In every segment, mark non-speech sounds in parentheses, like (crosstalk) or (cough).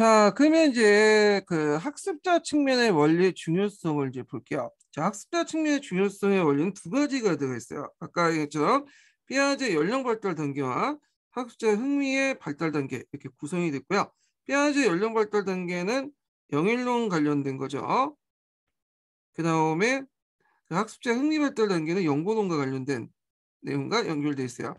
자, 그러면 이제 그 학습자 측면의 원리의 중요성을 이제 볼게요. 자, 학습자 측면의 중요성의 원리는 두 가지가 들어있어요. 아까 얘기했처럼 삐아제 연령 발달 단계와 학습자의 흥미의 발달 단계 이렇게 구성이 됐고요. 삐아제 연령 발달 단계는 영일론 관련된 거죠. 그 다음에 학습자 흥미 발달 단계는 연고론과 관련된 내용과 연결돼 있어요.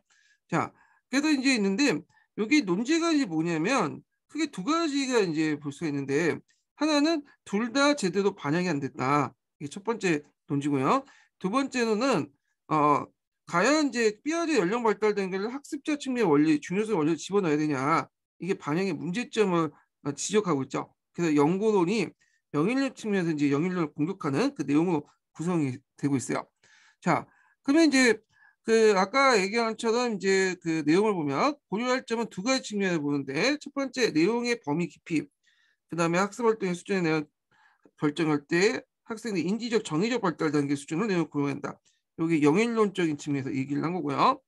자, 그래도 이제 있는데 여기 논제가 이제 뭐냐면 크게 두 가지가 이제 볼 수가 있는데 하나는 둘 다 제대로 반영이 안 됐다. 이게 첫 번째 논지고요. 두 번째로는 어 과연 이제 삐아리 연령 발달된 걸 학습자 측면의 원리, 중요성 원리를 집어넣어야 되냐. 이게 반영의 문제점을 어, 지적하고 있죠. 그래서 연구론이 영일론 측면에서 이제 영일론을 공격하는 그 내용으로 구성이 되고 있어요. 자, 그러면 이제 그 아까 얘기한 것처럼 이제 그 내용을 보면 고려할 점은 두 가지 측면을 보는데 첫 번째 내용의 범위 깊이 그다음에 학습 활동의 수준에 내한 결정할 때 학생의 인지적 정의적 발달 단계 수준을 내용 고려한다. 여기 영일론적인 측면에서 얘기를 한 거고요.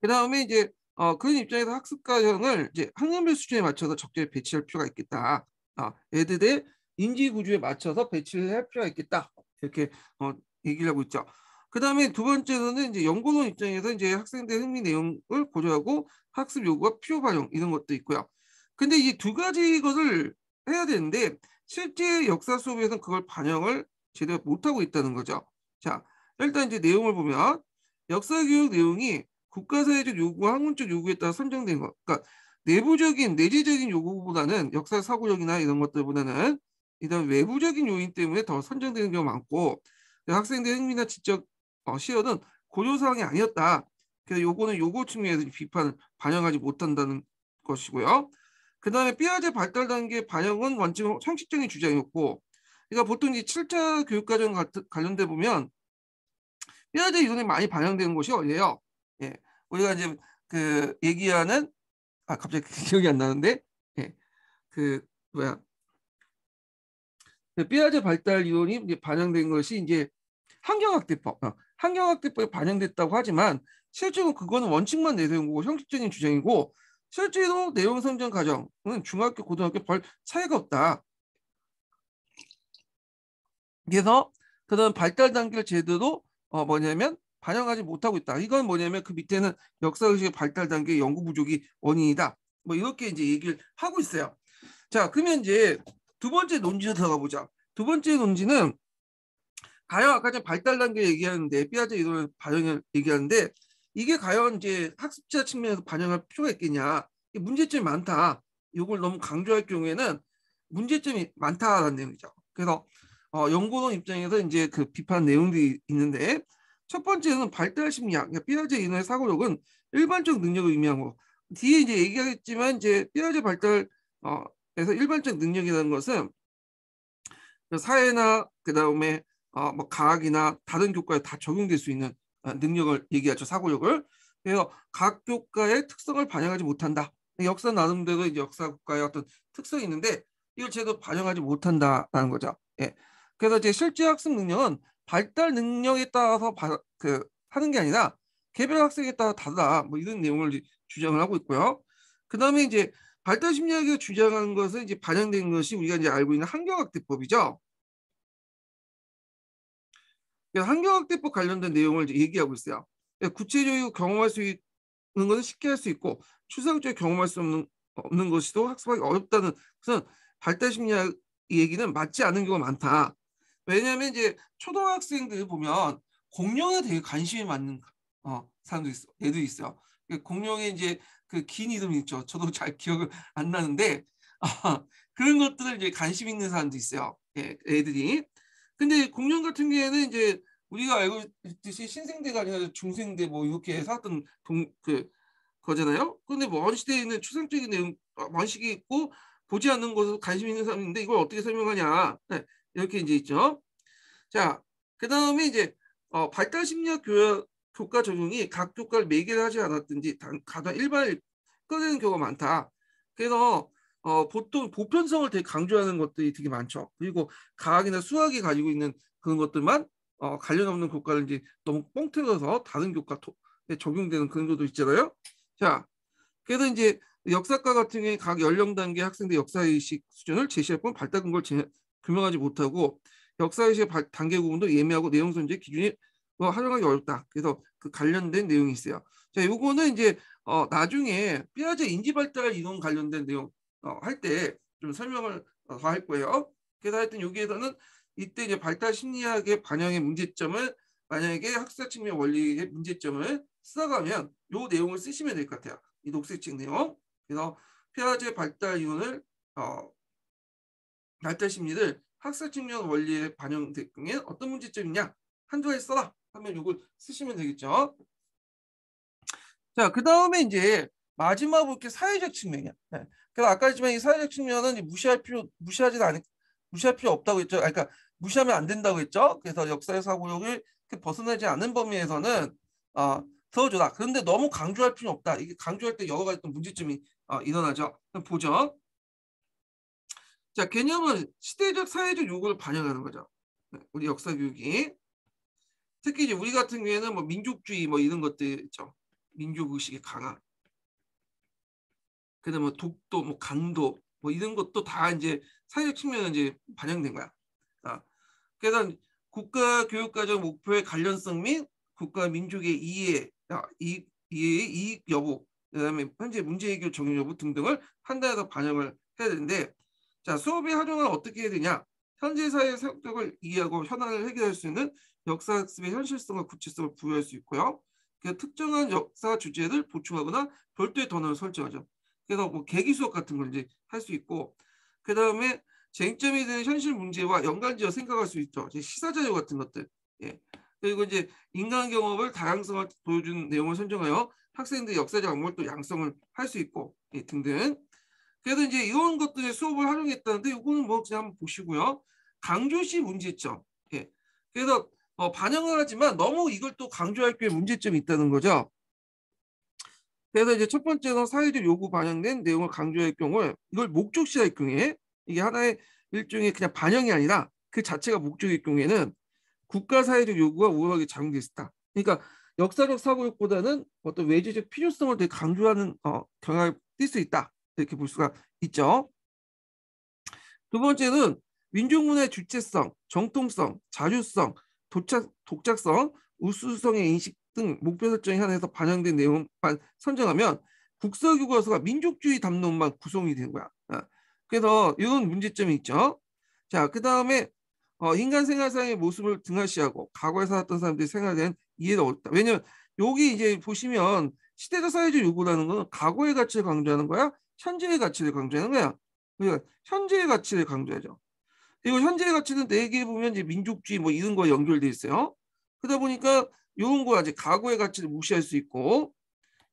그다음에 이제 어, 그런 입장에서 학습과정을 이제 학년별 수준에 맞춰서 적절히 배치할 필요가 있겠다. 아 애들의 인지 구조에 맞춰서 배치를 할 필요가 있겠다. 이렇게 어, 얘기를 하고 있죠. 그 다음에 두 번째로는 이제 연구론 입장에서 이제 학생들의 흥미 내용을 고려하고 학습 요구와 필요 발용 이런 것도 있고요. 근데 이 두 가지 것을 해야 되는데 실제 역사 수업에서는 그걸 반영을 제대로 못하고 있다는 거죠. 자, 일단 이제 내용을 보면 역사 교육 내용이 국가사회적 요구와 학문적 요구에 따라 선정된 것. 그러니까 내부적인 내재적인 요구보다는 역사 사고력이나 이런 것들보다는 이런 외부적인 요인 때문에 더 선정되는 경우가 많고 학생들의 흥미나 지적 어, 시어는 고조사항이 아니었다. 그래서 요거는 요거 측면에서 비판을 반영하지 못한다는 것이고요. 그 다음에 삐아제 발달 단계 반영은 완전 상식적인 주장이었고, 그러니까 보통 이제 7차 교육과정 관련돼 보면 삐아제 이론이 많이 반영되는 이 어디예요? 예, 우리가 이제 그 얘기하는 아 갑자기 (laughs) 기억이 안 나는데, 예, 그 뭐야 그 삐아제 발달 이론이 이제 반영된 것이 이제 환경학대법, 어, 환경학대법에 반영됐다고 하지만 실제로 그거는 원칙만 내세운 거고 형식적인 주장이고 실제로 내용 성장 과정은 중학교 고등학교 별 차이가 없다. 그래서 그런 발달 단계를 제대로 어 뭐냐면 반영하지 못하고 있다. 이건 뭐냐면 그 밑에는 역사 의식의 발달 단계 연구 부족이 원인이다. 뭐 이렇게 이제 얘기를 하고 있어요. 자, 그러면 이제 두 번째 논지로 들어가 보자. 두 번째 논지는 가령 아까 전 발달 단계 얘기하는데 삐아제 이론을 반영을 얘기하는데 이게 과연 이제 학습자 측면에서 반영할 필요가 있겠냐 문제점이 많다 이걸 너무 강조할 경우에는 문제점이 많다라는 내용이죠 그래서 어, 연구원 입장에서 이제 그 비판 내용들이 있는데 첫 번째는 발달 심리학 삐아제 그러니까 이론의 사고력은 일반적 능력을 의미하고 뒤에 이제 얘기하겠지만 이제 삐아제 발달 어, 그래서 일반적 능력이라는 것은 그 사회나 그 다음에 어, 뭐 과학이나 다른 교과에 다 적용될 수 있는 어, 능력을 얘기하죠 사고력을 그래서 각 교과의 특성을 반영하지 못한다 역사 나름대로 이제 역사 국가의 어떤 특성이 있는데 이걸 제대로 반영하지 못한다라는 거죠 예 그래서 이제 실제 학습 능력은 발달 능력에 따라서 바, 그 하는 게 아니라 개별 학생에 따라 다르다 뭐 이런 내용을 주장을 하고 있고요 그 다음에 이제 발달 심리학에서 주장하는 것은 이제 반영된 것이 우리가 이제 알고 있는 환경학대법이죠 예, 환경학대법 관련된 내용을 얘기하고 있어요. 예, 구체적으로 경험할 수 있는 것은 쉽게 할 수 있고 추상적으로 경험할 수 없는, 없는 것이도 학습하기 어렵다는 것은 발달심리학 얘기는 맞지 않은 경우가 많다. 왜냐하면 이제 초등학생들 보면 공룡에 되게 관심이 많은 어, 사람도 있어, 애도 있어요. 그 공룡의 이제 그 긴 이름 있죠. 저도 잘 기억을 안 나는데 아, 그런 것들을 이제 관심 있는 사람도 있어요. 예, 애들이 근데 공룡 같은 경우에는 이제 우리가 알고 있듯이 신생대가 아니라 중생대 뭐 이렇게 해서 하던 동그 거잖아요. 근데 뭐어 시대에 있는 추상적인 내용 원시이 어, 있고 보지 않는 것으로 관심 있는 사람인데 이걸 어떻게 설명하냐 네, 이렇게 이제 있죠. 자 그다음에 이제 어, 발달 심리학 교야, 교과 적용이 각 교과를 매개를 하지 않았든지 단, 가장 일반 꺼내는 경우가 많다. 그래서 어, 보통 보편성을 되게 강조하는 것들이 되게 많죠. 그리고 과학이나 수학이 가지고 있는 그런 것들만 어, 관련 없는 교과를 이제 너무 뻥튀어서 다른 교과에 적용되는 그런 것도 있잖아요. 자, 그래서 이제 역사과 같은 경우에 각 연령 단계 학생들 역사의식 수준을 제시할 뿐 발달근 걸 제, 규명하지 못하고 역사의식 단계 구분도 예매하고 내용 선제 기준이 뭐 활용하기 어렵다. 그래서 그 관련된 내용이 있어요. 자, 요거는 이제 어, 나중에 피아제 인지 발달 이론 관련된 내용 어, 할때 좀 설명을 어, 더할 거예요. 그래서 하여튼 여기에서는 이때 이제 발달 심리학의 반영의 문제점을 만약에 학습 측면 원리의 문제점을 써가면 요 내용을 쓰시면 될 것 같아요. 이 녹색책 내용. 그래서 피아제 발달 이론을 어, 발달 심리를 학습 측면 원리에 반영되는 어떤 문제점이냐 한두 가 써라 하면 이걸 쓰시면 되겠죠. 자, 그 다음에 이제 마지막으로 이렇게 사회적 측면이야. 네. 그래서 아까 했지만 이 사회적 측면은 무시할 필요 무시하지는 않 무시할 필요 없다고 했죠. 그러니까 무시하면 안 된다고 했죠. 그래서 역사의 사고력을 벗어나지 않는 범위에서는 어, 더어줘라 그런데 너무 강조할 필요 없다. 이게 강조할 때 여러 가지 또 문제점이 어, 일어나죠. 그럼 보죠. 자 개념은 시대적 사회적 요구를 반영하는 거죠. 네, 우리 역사 교육이 특히 이제 우리 같은 경우에는 뭐 민족주의 뭐 이런 것들 있죠. 민족 의식이강한 그다음에 뭐 독도, 뭐 간도, 뭐 이런 것도 다 이제 사회적 측면에 이제 반영된 거야. 아, 그래서 국가 교육과정 목표의 관련성 및 국가 민족의 이해, 아, 이, 이해의 이익 여부, 그다음에 현재 문제 해결 적용 여부 등등을 판단해서 반영을 해야 되는데, 자 수업의 활용을 어떻게 해야 되냐? 현재 사회의 성격을 이해하고 현안을 해결할 수 있는 역사학습의 현실성과 구체성을 부여할 수 있고요. 그 특정한 역사 주제를 보충하거나 별도의 단어를 설정하죠. 그래서 그러니까 뭐 계기 수업 같은 걸 이제 할 수 있고 그 다음에 쟁점이 되는 현실 문제와 연관지어 생각할 수 있죠. 이제 시사 자료 같은 것들. 예. 그리고 이제 인간 경험을 다양성을 보여주는 내용을 선정하여 학생들의 역사적 안목을 또 양성을 할 수 있고 예, 등등. 그래서 이제 이런 것들의 수업을 활용했다는데 이거는 뭐 그냥 한번 보시고요. 강조시 문제점. 예. 그래서 어, 반영을 하지만 너무 이걸 또 강조할 게 문제점이 있다는 거죠. 그래서 이제 첫 번째는 사회적 요구 반영된 내용을 강조할 경우 에 이걸 목적시할 경우에 이게 하나의 일종의 그냥 반영이 아니라 그 자체가 목적일 경우에는 국가 사회적 요구가 우호하게작용됐있다 그러니까 역사적 사고력보다는 어떤 외재적 필요성을 되게 강조하는 어, 경향을 띌수 있다. 이렇게 볼 수가 있죠. 두 번째는 민족문화의 주체성, 정통성, 자주성, 도착, 독작성, 우수성의 인식 등 목표 설정 현에서 반영된 내용만 선정하면 국사 교과서가 민족주의 담론만 구성이 된 거야. 어. 그래서 이건 문제점이 있죠. 자, 그 다음에 어, 인간 생활상의 모습을 등하시하고 과거에 살았던 사람들이 생활에 대 이해가 어렵다. 왜냐면 하 여기 이제 보시면 시대적 사회적 요구라는 건 과거의 가치를 강조하는 거야, 현재의 가치를 강조하는 거야. 그러니까 현재의 가치를 강조하죠. 그리고 현재의 가치는 얘기해 보면 이제 민족주의 뭐 이런 거 연결돼 있어요. 그러다 보니까 이런 거야 이제 과거의 가치를 무시할 수 있고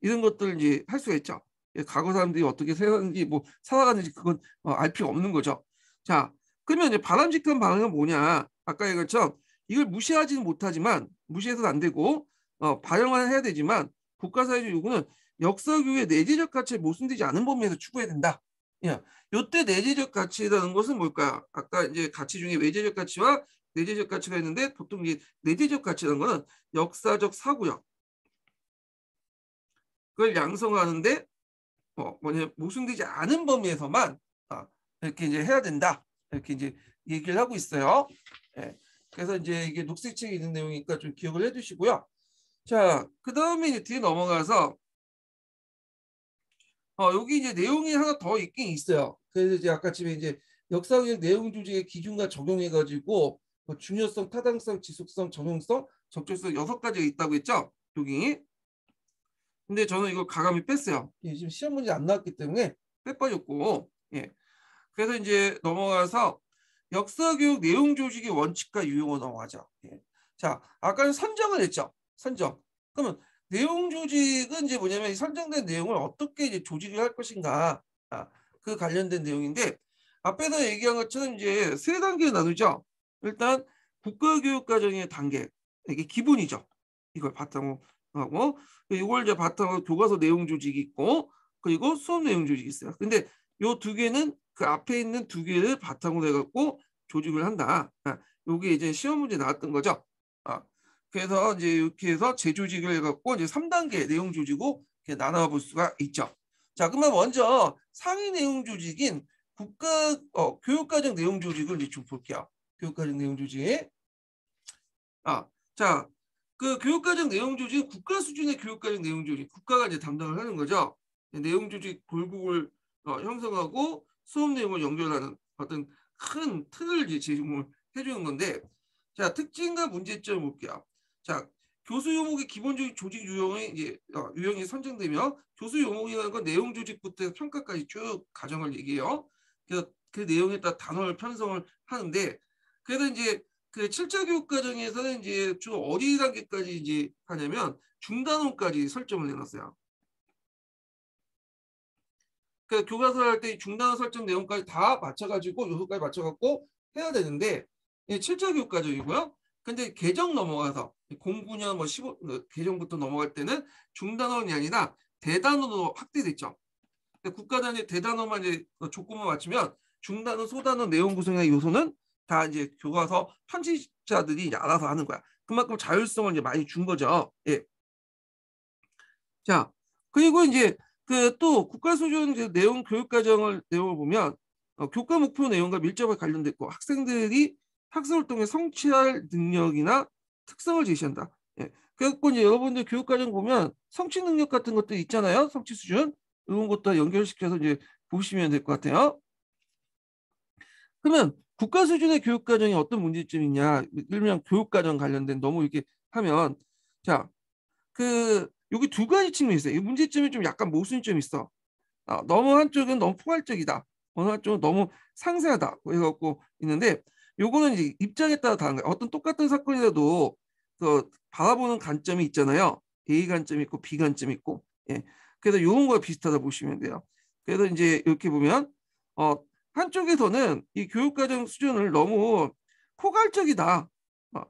이런 것들 이제 할 수가 있죠. 과거 예, 사람들이 어떻게 살았는지 뭐 살아가는지 그건 어, 알 필요 없는 거죠. 자 그러면 이제 바람직한 반응은 뭐냐? 아까 얘기한 것처럼 이걸 무시하지는 못하지만 무시해서는 안 되고 어, 반영만 해야 되지만 국가사회적 요구는 역사 교육의 내재적 가치에 모순되지 않은 범위에서 추구해야 된다. 예. 요때 내재적 가치라는 것은 뭘까요? 아까 이제 가치 중에 외재적 가치와 내재적 가치가 있는데 보통 이 내재적 가치라는 거는 역사적 사고요. 그걸 양성하는데 어, 뭐냐 모순되지 않은 범위에서만 어, 이렇게 이제 해야 된다. 이렇게 이제 얘기를 하고 있어요. 예. 그래서 이제 이게 녹색 책에 있는 내용이니까 좀 기억을 해주시고요. 자, 그 다음에 이제 뒤에 넘어가서 어, 여기 이제 내용이 하나 더 있긴 있어요. 그래서 이제 아까 집에 이제 역사적 내용 조직의 기준과 적용해가지고 그 중요성, 타당성, 지속성, 전용성, 적절성 여섯 가지가 있다고 했죠. 여기. 근데 저는 이거 가감이 뺐어요. 예, 지금 시험 문제 안 나왔기 때문에 빼빠졌고. 예. 그래서 이제 넘어가서 역사교육 내용 조직의 원칙과 유형으로 넘어가죠. 예. 자, 아까는 선정을 했죠. 선정. 그러면 내용 조직은 이제 뭐냐면 선정된 내용을 어떻게 이제 조직을 할 것인가. 아, 그 관련된 내용인데 앞에서 얘기한 것처럼 이제 세 단계로 나누죠. 일단 국가교육과정의 단계 이게 기본이죠. 이걸 바탕으로 하고 어, 이걸 어, 이제 바탕으로 교과서 내용 조직이 있고 그리고 수업 내용 조직이 있어요. 근데 요 두 개는 그 앞에 있는 두 개를 바탕으로 해갖고 조직을 한다. 아, 요게 이제 시험 문제 나왔던 거죠. 어, 그래서 이제 이렇게 해서 재조직을 해갖고 이제 3단계 내용 조직으로 나눠볼 수가 있죠. 자, 그러면 먼저 상위 내용 조직인 국가 어, 교육과정 내용 조직을 이제 좀 볼게요. 교육과정 내용 조직. 에 아, 자, 그 교육과정 내용 조직 국가 수준의 교육과정 내용 조직, 국가가 이제 담당을 하는 거죠. 네, 내용 조직 골국을 어, 형성하고 수업 내용을 연결하는 어떤 큰 틀을 이제 제공을 해주는 건데, 자 특징과 문제점 볼게요. 자 교수 요목의 기본적인 조직 유형이 이제 어, 유형이 선정되며 교수 요목이라는 건 내용 조직부터 평가까지 쭉 과정을 얘기해요. 그그 내용에 따라 단어를 편성을 하는데 그래서 이제 그 7차 교육 과정에서는 이제 주 어디 단계까지 이제 하냐면 중단원까지 설정을 해놨어요. 그 교과서를 할 때 중단원 설정 내용까지 다 맞춰가지고 요소까지 맞춰갖고 해야 되는데 이게 7차 교육 과정이고요. 근데 개정 넘어가서 09년 뭐 15, 어, 개정부터 넘어갈 때는 중단원이 아니라 대단원으로 확대됐죠. 국가 단위 대단원만 이제 조건만 맞추면 중단원, 소단원, 내용 구성의 요소는 다 이제 교과서 편집자들이 이제 알아서 하는 거야. 그만큼 자율성을 이제 많이 준 거죠. 예. 자, 그리고 이제 그 또 국가수준 내용 교육과정을 내용을 보면 어, 교과 목표 내용과 밀접하게 관련됐고 학생들이 학습을 통해 성취할 능력이나 특성을 제시한다. 예. 그래갖고 이제 여러분들 교육과정 보면 성취 능력 같은 것도 있잖아요. 성취 수준. 이런 것도 연결시켜서 이제 보시면 될 것 같아요. 그러면 국가 수준의 교육과정이 어떤 문제점이 냐 일명 교육과정 관련된 너무 이렇게 하면 자그 여기 두 가지 측면이 있어요 이 문제점이 좀 약간 모순점이 있어 아, 너무 한쪽은 너무 포괄적이다 어느 한쪽은 너무 상세하다 해갖고 뭐 있는데 요거는 이제 입장에 따라 다른 거예요 어떤 똑같은 사건이라도 그 바라보는 관점이 있잖아요 A 관점이 있고 B 관점이 있고 예 그래서 요런 거 비슷하다 보시면 돼요 그래서 이제 이렇게 보면 어 한쪽에서는 이 교육과정 수준을 너무 포괄적이다. 어,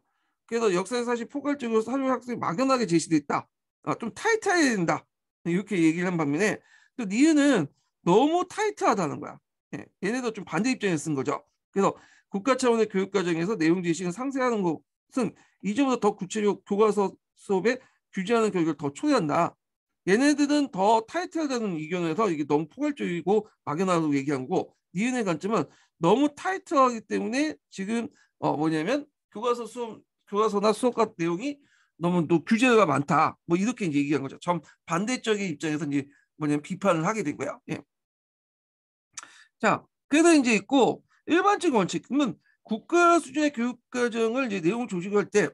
그래서 역사에 사실 포괄적으로 사회 학습이 막연하게 제시됐다. 어, 좀 타이트해야 된다. 이렇게 얘기를 한 반면에 또 니은은 너무 타이트하다는 거야. 예, 얘네도 좀 반대 입장에 쓴 거죠. 그래서 국가 차원의 교육 과정에서 내용 지식을 상세하는 것은 이전보다 더 구체적 교과서 수업에 규제하는 교육을 더 초래한다. 얘네들은 더 타이트하다는 의견에서 이게 너무 포괄적이고 막연하다고 얘기한 거고 니은의 관점은 너무 타이트하기 때문에 지금 어 뭐냐면 교과서 수업 교과서나 수업 과 내용이 너무 또 규제가 많다. 뭐 이렇게 이제 얘기한 거죠. 전 반대적인 입장에서 이제 뭐냐면 비판을 하게 되고요. 예. 자, 그래서 이제 있고 일반적인 원칙은 국가 수준의 교육 과정을 이제 내용 조직할 때뭐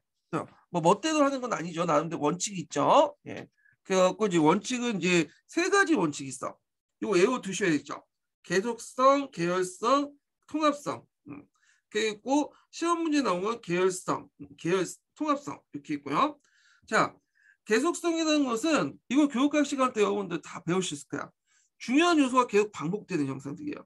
어, 멋대로 하는 건 아니죠. 나름대로 원칙이 있죠. 예. 그래갖고 이제 원칙은 이제 세 가지 원칙이 있어. 이거 외워 두셔야겠죠. 계속성, 계열성, 통합성. 음. 그리고 시험 문제 나온 건 계열성, 음. 계열 통합성 이렇게 있고요. 자, 계속성이라는 것은 이거 교육학 시간 때 여러분들 다 배우셨을 거야. 중요한 요소가 계속 반복되는 형상들이에요.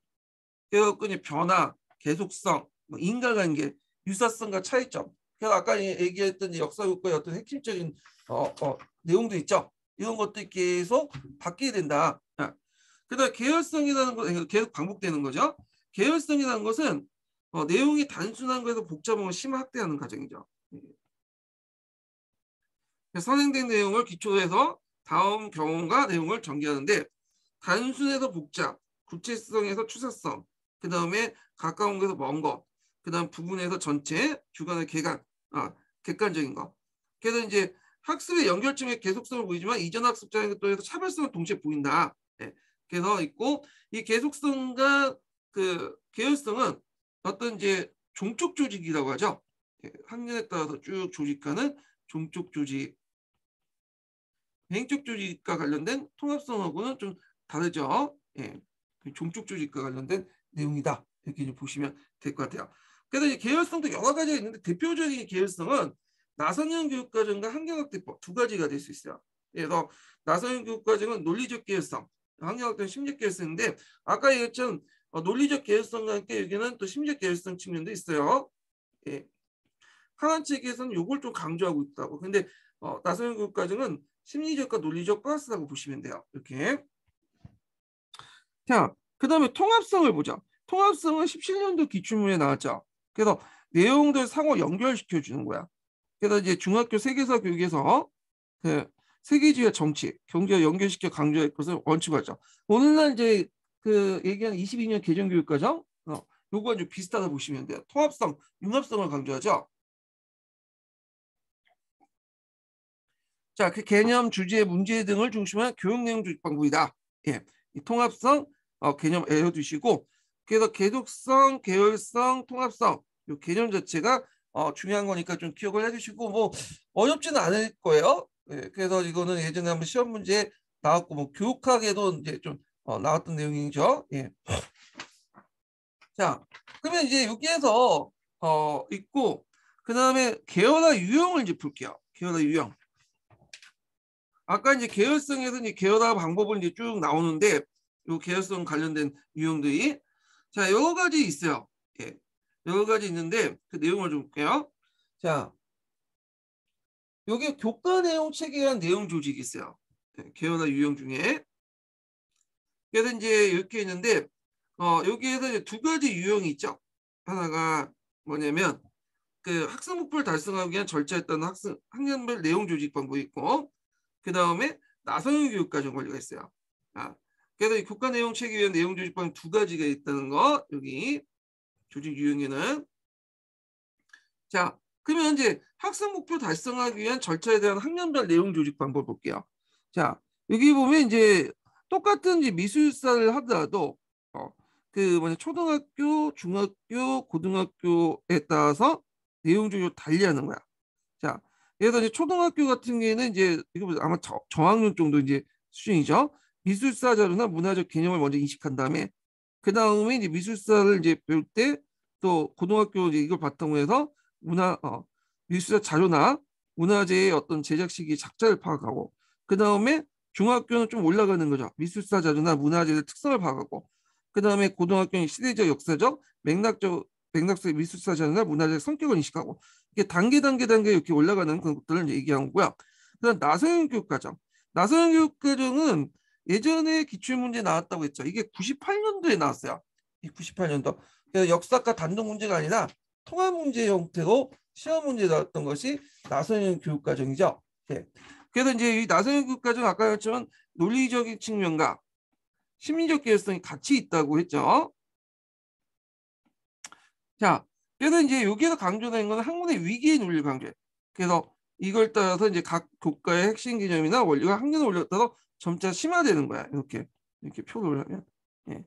뼈끈이 변화, 계속성, 뭐 인간관계, 유사성과 차이점. 그래서 아까 얘기했던 역사교과의 어떤 핵심적인 어, 어, 내용도 있죠. 이런 것들이 계속 바뀌게 된다. 그다음 계열성이라는 것 계속 반복되는 거죠. 계열성이라는 것은 어, 내용이 단순한 거에서 복잡한 걸 심화 확대하는 과정이죠. 예. 선행된 내용을 기초해서 다음 경험과 내용을 전개하는데 단순해서 복잡, 구체성에서 추세성, 그 다음에 가까운 것에서 먼 것, 그 다음 부분에서 전체, 주관의 개간, 아, 객관적인 것. 그래서 이제 학습의 연결점의 계속성을 보이지만 이전 학습자에서 차별성을 동시에 보인다. 예. 계속 있고 이 계속성과 그 계열성은 어떤 이제 종족 조직이라고 하죠. 예, 학년에 따라서 쭉 조직하는 종족 조직, 행적 조직과 관련된 통합성하고는 좀 다르죠. 예, 그 종족 조직과 관련된 내용이다. 이렇게 보시면 될 것 같아요. 그래서 이제 계열성도 여러 가지가 있는데 대표적인 계열성은 나선형 교육과정과 한경학대법 두 가지가 될 수 있어요. 그래서 나선형 교육과정은 논리적 계열성, 강경학된 심리 계열성인데 아까 얘기했던 어, 논리적 계열성과 함께 여기는 또 심리 계열성 측면도 있어요. 예. 카란 책에서는 이걸 좀 강조하고 있다고. 근데 어, 나선영 교과정은 심리적과 논리적 플러스라고 보시면 돼요. 이렇게. 자, 그 다음에 통합성을 보자. 통합성은 17년도 기출문에 나왔죠. 그래서 내용들 상호 연결시켜 주는 거야. 그래서 이제 중학교 세계사 교육에서 그 세계주의와 정치, 경제와 연결시켜 강조할 것을 원칙화하자. 오늘날 이제 그 얘기한 22년 개정교육과정, 어, 요거 아주 비슷하다 보시면 돼요. 통합성, 융합성을 강조하죠. 자, 그 개념, 주제, 문제 등을 중심한 교육 내용 조직 방법이다. 예, 이 통합성, 어, 개념 에어두시고 그래서 계속성, 계열성, 통합성 요 개념 자체가 어, 중요한 거니까 좀 기억을 해주시고 뭐 어렵지는 않을 거예요. 예, 그래서 이거는 예전에 한번 시험 문제 나왔고 뭐 교육학에도 이제 좀 어, 나왔던 내용이죠. 예. 자, 그러면 이제 여기에서 어 있고 그 다음에 계열화 유형을 이제 볼게요. 계열화 유형. 아까 이제 계열성에서 이제 계열화 방법을 이제 쭉 나오는데 요 계열성 관련된 유형들이 자 여러 가지 있어요. 예. 여러 가지 있는데 그 내용을 좀 볼게요. 자, 여기 교과 내용 체계한 내용 조직이 있어요. 네, 개요나 유형 중에. 그래서 이제 이렇게 있는데 어, 여기에서 이제 두 가지 유형이 있죠. 하나가 뭐냐면 그 학습 목표를 달성하기 위한 절차였다는 학생 학년별 내용 조직 방법이 있고 그 다음에 나성형 교육 과정 관리가 있어요. 아, 그래서 이 교과 내용 체계 대한 내용 조직 방법 두 가지가 있다는 거 여기 조직 유형에는 자 그러면 이제 학습 목표 달성하기 위한 절차에 대한 학년별 내용 조직 방법 볼게요. 자, 여기 보면 이제 똑같은 이제 미술사를 하더라도 어, 그 뭐냐 초등학교, 중학교, 고등학교에 따라서 내용 조을 달리하는 거야. 자, 그래서 이제 초등학교 같은 경우에는 이제 이거 아마 저, 저학년 정도 이제 수준이죠. 미술사 자료나 문화적 개념을 먼저 인식한 다음에 그 다음에 이제 미술사를 이제 배울 때 또 고등학교 이제 이걸 바탕으로 해서 문화 어, 미술사 자료나 문화재의 어떤 제작 시기 작자를 파악하고 그 다음에 중학교는 좀 올라가는 거죠. 미술사 자료나 문화재의 특성을 파악하고 그 다음에 고등학교는 시대적 역사적 맥락적 맥락의 미술사 자료나 문화재 의 성격을 인식하고 이게 단계 단계 단계 이렇게 올라가는 그런 것들을 얘기한 거고요. 그다음 나성형 교육과정. 나성형 교육과정은 예전에 기출문제 나왔다고 했죠. 이게 98년도에 나왔어요. 이 98년도. 역사과 단독 문제가 아니라 통합 문제 형태로 시험 문제 나왔던 것이 나선형 교육과정이죠. 예. 그래서 이제 이 나선형 교육과정 아까 했지만 논리적인 측면과 심리적 개연성이 같이 있다고 했죠. 자, 그래서 이제 여기서 강조된 것 학문의 위기의 논리를 강조해. 그래서 이걸 따라서 이제 각 교과의 핵심 개념이나 원리가 학년을 올렸다서 점차 심화되는 거야. 이렇게 이렇게 표를 하면. 예.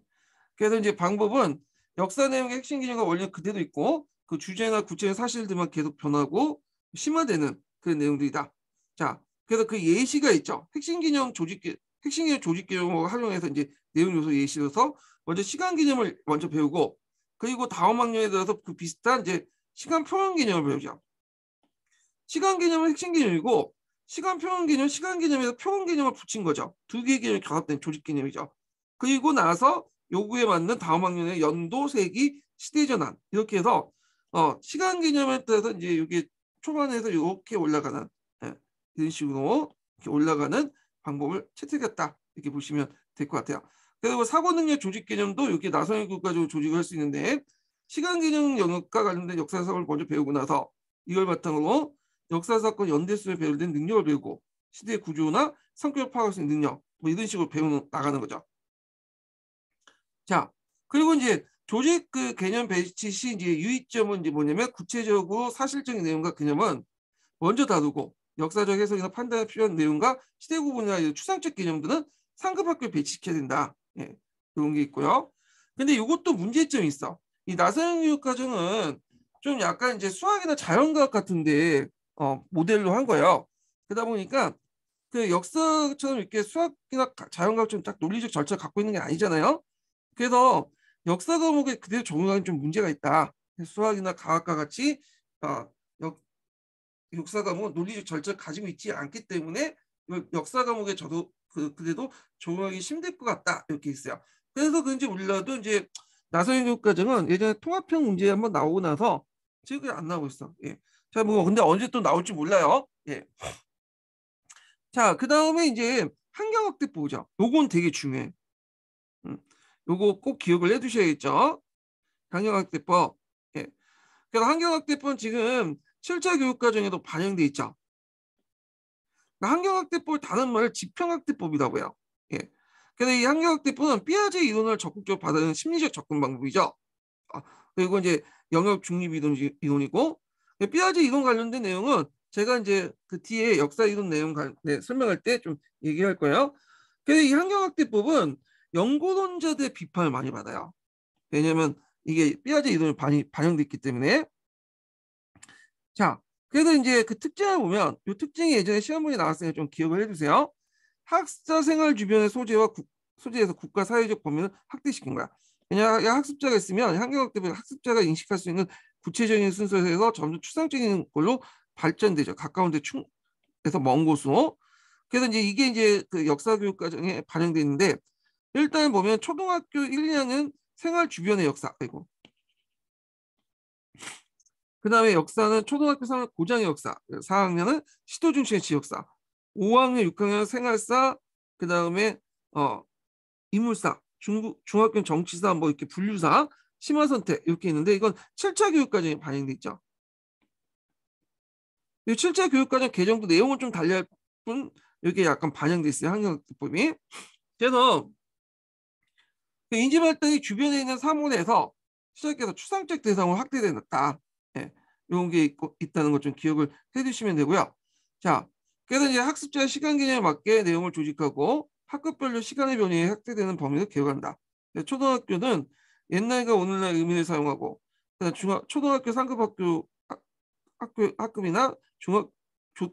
그래서 이제 방법은 역사 내용의 핵심 개념과 원리 그대로 있고 그 주제나 구체적인 사실들만 계속 변하고 심화되는 그런 내용들이다. 자, 그래서 그 예시가 있죠. 핵심 개념 조직 핵심 개념 조직 개념을 활용해서 이제 내용 요소 예시로서 먼저 시간 개념을 먼저 배우고 그리고 다음 학년에 들어서 그 비슷한 이제 시간 표현 개념을 배우죠. 시간 개념은 핵심 개념이고 시간 표현 개념, 시간 개념에서 표현 개념을 붙인 거죠. 두 개의 개념이 결합된 조직 개념이죠. 그리고 나서 요구에 맞는 다음 학년의 연도, 세기, 시대 전환 이렇게 해서 어, 시간 개념에 따라서 이제 이게 초반에서 이렇게 올라가는 예, 이런 식으로 이렇게 올라가는 방법을 채택했다 이렇게 보시면 될 것 같아요. 그리고 사고 능력 조직 개념도 이렇 나선의 국가적으로 조직을 할 수 있는데 시간 개념 영역과 관련된 역사사고를 먼저 배우고 나서 이걸 바탕으로 역사사건 연대수에 배열된 능력을 배우고 시대의 구조나 성격을 파악할 수 있는 능력 뭐 이런 식으로 배우는 나가는 거죠. 자 그리고 이제 조직 그 개념 배치 시 이제 유의점은 이제 뭐냐면 구체적으로 사실적인 내용과 개념은 먼저 다루고 역사적 해석이나 판단에 필요한 내용과 시대 구분이나 추상적 개념들은 상급 학교에 배치시켜야 된다. 예, 그런 게 있고요. 근데 이것도 문제점이 있어. 이 나사형 교육과정은 좀 약간 이제 수학이나 자연과학 같은데 어, 모델로 한 거예요. 그러다 보니까 그 역사처럼 이렇게 수학이나 자연과학처럼 딱 논리적 절차를 갖고 있는 게 아니잖아요. 그래서 역사 과목에 그대로 적용하기는 좀 문제가 있다. 수학이나 과학과 같이 어, 역, 역사 과목은 논리적 절차를 가지고 있지 않기 때문에 역사 과목에 저도 그, 그래도 적용하기 힘들 것 같다 이렇게 있어요. 그래서 그런지 우리라도 이제 나서형 교육과정은 예전에 통합형 문제 한번 나오고 나서 지금 안 나오고 있어. 예. 자, 뭐 근데 언제 또 나올지 몰라요. 예. 자, 그 다음에 이제 환경학대 보호자. 요건 되게 중요해. 요거 꼭 기억을 해두셔야겠죠. 강경학대법. 예. 그래서까 환경학대법은 지금 7차 교육과정에도 반영돼 있죠. 그 그러니까 환경학대법 다른 말을 지평학대법이라고요. 예. 근데 이 환경학대법은 삐아제 이론을 적극적으로 받아들는 심리적 접근 방법이죠. 아, 그리고 이제 영역 중립 이론, 이론이고 예, 삐아제 이론 관련된 내용은 제가 이제 그 뒤에 역사 이론 내용 가, 네, 설명할 때 좀 얘기할 거예요. 근데 이 환경학대법은 연구론자들의 비판을 많이 받아요. 왜냐하면 이게 삐아제 이론이 반영돼있기 때문에 자 그래서 이제 그 특징을 보면 이 특징이 예전에 시험문에 나왔으니까 좀 기억을 해주세요. 학습자 생활 주변의 소재와 국, 소재에서 국가 사회적 범위를 확대시킨 거야. 왜냐 학습자가 있으면 환경학 때문에 학습자가 인식할 수 있는 구체적인 순서에서 점점 추상적인 걸로 발전되죠. 가까운데 충에서 먼 곳으로. 그래서 이제 이게 이제 그 역사 교육 과정에 반영되는데 일단 보면 초등학교 1, 2학년 생활 주변의 역사 빼고 그 다음에 역사는 초등학교 3학년 고장의 역사 4학년은 시도 중심의 지역사 5학년 6학년 생활사 그 다음에 어 인물사 중국 중학교 정치사 뭐 이렇게 분류사 심화 선택 이렇게 있는데 이건 7차 교육과정에 반영돼 있죠. 이 7차 교육과정 개정도 내용은 좀 달리할 뿐이기에 약간 반영돼 있어요. 학력법이. 년 그래서 그인지발등이 주변에 있는 사물에서 시작해서 추상적 대상을 확대된다. 예, 이런 게 있고, 있다는 것 좀 기억을 해두시면 되고요. 자, 그래서 이제 학습자 시간 개념에 맞게 내용을 조직하고 학급별로 시간의 변이에 확대되는 범위를 개혁한다. 네, 초등학교는 옛날과 오늘날 의미를 사용하고 중학, 초등학교 상급 학교 학교 학급이나 중학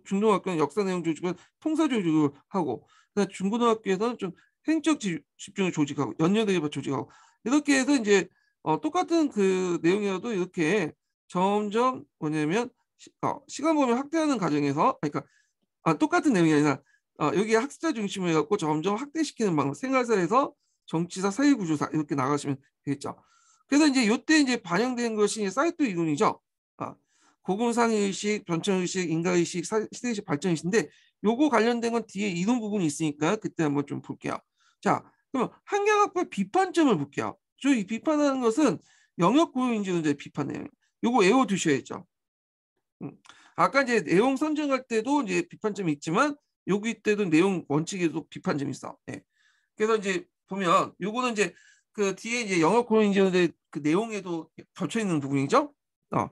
중등학교는 역사 내용 조직을 통사 조직을 하고 중고등학교에서는 좀 행적 집중을 조직하고 연년 대결을 조직하고 이렇게 해서 이제 어, 똑같은 그 내용이라도 이렇게 점점 뭐냐면 시, 어, 간 범위 확대하는 과정에서 아, 그러니까 아, 똑같은 내용이 아니라 어, 여기 학습자 중심을 갖고 점점 확대시키는 방법 생활사에서 정치사 사회구조사 이렇게 나가시면 되겠죠. 그래서 이제 이때 이제 반영된 것이 사이트 이론이죠. 아, 고금상의식, 변천의식, 인가의식, 시대의식, 발전의식인데 요거 관련된 건 뒤에 이론 부분이 있으니까 그때 한번 좀 볼게요. 자, 그러면 한경학부의 비판점을 볼게요. 저이 비판하는 것은 영역 구인지 문제 비판해요. 요거 외워두셔야죠. 음, 아까 이제 내용 선정할 때도 이제 비판점이 있지만 여기 때도 내용 원칙에도 비판점이 있어. 예. 그래서 이제 보면 요거는 이제 그 뒤에 이제 영역 구인지 문제 그 내용에도 겹쳐 있는 부분이죠. 어.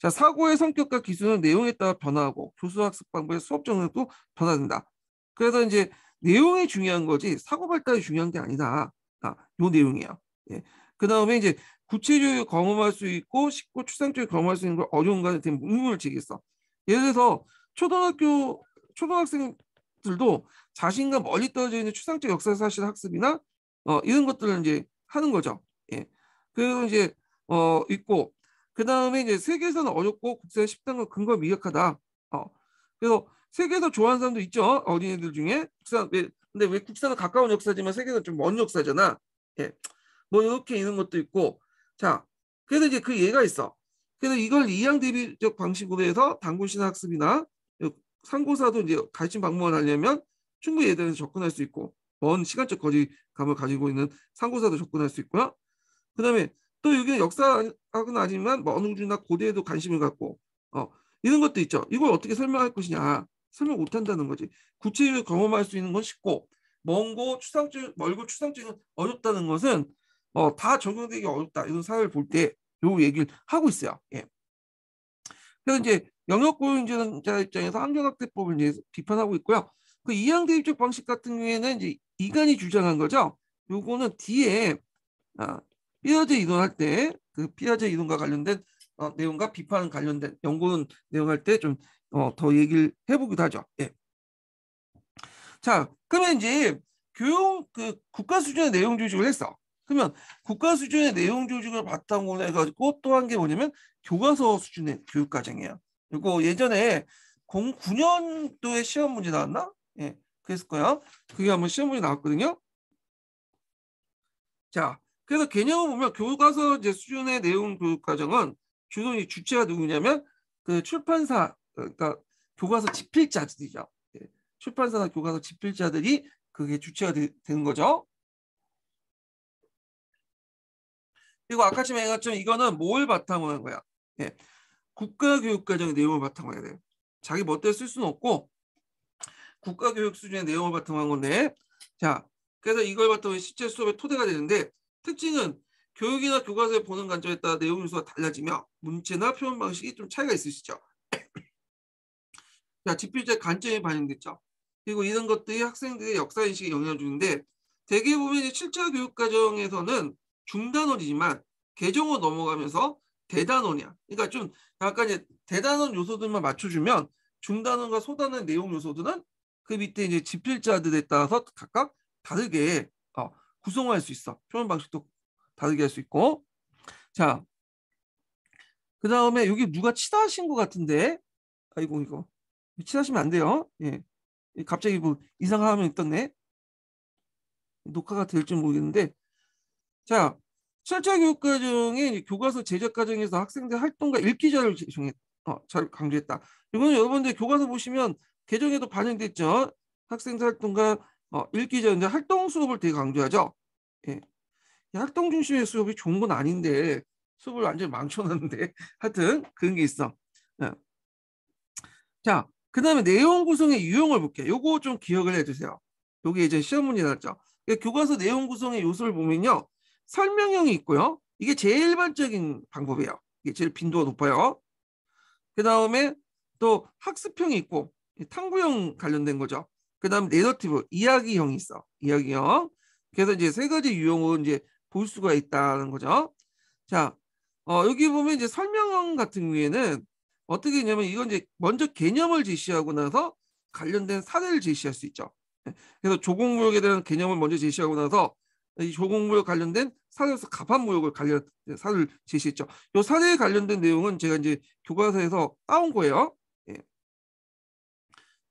자, 사고의 성격과 기술은 내용에 따라 변화하고 교수 학습 방법의 수업 정책도 변화된다. 그래서 이제 내용이 중요한 거지 사고 발달이 중요한 게 아니다. 아, 요 내용이에요. 예. 그 다음에 이제 구체적으로 경험할 수 있고 쉽고 추상적으로 경험할 수 있는 걸 어려운가에 대한 의문을 제기했어. 예를 들어서 초등학교 초등학생들도 자신과 멀리 떨어져 있는 추상적 역사 사실 학습이나 어, 이런 것들을 이제 하는 거죠. 예. 그리고 이제 어 있고 그 다음에 이제 세계에서는 어렵고 국제에 쉽다는 건 근거 미약하다. 어. 그래서 세계에서 좋아하는 사람도 있죠. 어린애들 중에. 국사, 왜, 근데 왜 국사는 가까운 역사지만 세계는좀 먼 역사잖아. 예. 뭐 이렇게 있는 것도 있고. 자, 그래서 이제 그 예가 있어. 그래서 이걸 이양 대비적 방식으로 해서 단골신 학습이나 상고사도 이제 가르침 방문을 하려면 충분히 예들에서 접근할 수 있고 먼 시간적 거리감을 가지고 있는 상고사도 접근할 수 있고요. 그 다음에 또 여기 역사학은 아니지만 먼 뭐 우주나 고대에도 관심을 갖고 어, 이런 것도 있죠. 이걸 어떻게 설명할 것이냐. 설명 못 한다는 거지. 구체적으로 경험할 수 있는 건 쉽고 먼고 추상적 멀고 추상적인 어렵다는 것은 어, 다 적용되기 어렵다. 이런 사회를 볼 때 요 얘기를 하고 있어요. 예. 그래서 이제 영역 고용자 입장에서 환경학대법을 이제 비판하고 있고요. 그 이항 대입적 방식 같은 경우에는 이제 이간이 주장한 거죠. 요거는 뒤에 아, 삐아제 이론할 때 그피아제 이론과 관련된 어, 내용과 비판 관련된 연구 내용할 때좀 어, 더 얘기를 해보기도 하죠. 예. 자, 그러면 이제 교육 그 국가 수준의 내용 조직을 했어. 그러면 국가 수준의 내용 조직을 바탕으로 해가지고 또 한 게 뭐냐면 교과서 수준의 교육 과정이에요. 그리고 예전에 09년도에 시험 문제 나왔나? 예, 그랬을 거예 그게 한번 시험 문제 나왔거든요. 자, 그래서 개념을 보면 교과서 이제 수준의 내용 교육 과정은 주로 이 주체가 누구냐면 그 출판사 그러니까 교과서 집필자들이죠. 예, 출판사나 교과서 집필자들이 그게 주체가 되, 는 거죠. 그리고 아까 처럼 얘기했죠. 이거는 뭘 바탕으로 한 거야? 예. 국가교육과정의 내용을 바탕으로 해야 돼요. 자기 멋대로 쓸 수는 없고 국가교육 수준의 내용을 바탕으로 한 건데 자 그래서 이걸 바탕으로 실제 수업의 토대가 되는데 특징은 교육이나 교과서에 보는 관점에 따라 내용 요소가 달라지며 문체나 표현 방식이 좀 차이가 있으시죠. 자, 집필자의 관점이 반영됐죠. 그리고 이런 것들이 학생들의 역사인식에 영향을 주는데 대개 보면 실차 교육과정에서는 중단원이지만 개정으로 넘어가면서 대단원이야. 그러니까 좀 약간 이제 대단원 요소들만 맞춰주면 중단원과 소단원 내용 요소들은 그 밑에 이제 집필자들에 따라서 각각 다르게 어, 구성할 수 있어. 표현 방식도 다르게 할 수 있고. 자, 그 다음에 여기 누가 치다하신 것 같은데. 아이고, 이거. 친하시면 안 돼요. 예. 갑자기 뭐 이상한 화면이 떴네. 녹화가 될지 모르겠는데 자 철저 교육 과정이 교과서 제작 과정에서 학생들 활동과 읽기 자를 어, 잘 강조했다. 이거는 여러분들 교과서 보시면 개정에도 반영됐죠. 학생들 활동과 어, 읽기 자인데 활동 수업을 되게 강조하죠. 예. 활동 중심의 수업이 좋은 건 아닌데 수업을 완전히 망쳐놨는데 (laughs) 하여튼 그런 게 있어. 예. 자그 다음에 내용 구성의 유형을 볼게요. 요거 좀 기억을 해주세요. 요게 이제 시험 문제 나왔죠. 예, 교과서 내용 구성의 요소를 보면요. 설명형이 있고요. 이게 제일 일반적인 방법이에요. 이게 제일 빈도가 높아요. 그 다음에 또 학습형이 있고 탐구형 관련된 거죠. 그 다음 에네더티브 이야기형이 있어. 이야기형. 그래서 이제 세 가지 유형을 이제 볼 수가 있다는 거죠. 자, 어, 여기 보면 이제 설명형 같은 경우에는 어떻게 했냐면 이건 이제 먼저 개념을 제시하고 나서 관련된 사례를 제시할 수 있죠. 예. 그래서 조공무역에 대한 개념을 먼저 제시하고 나서 이 조공무역 관련된 사례에서 가판무역을 관련 예, 사례를 제시했죠. 이 사례에 관련된 내용은 제가 이제 교과서에서 따온 거예요. 예.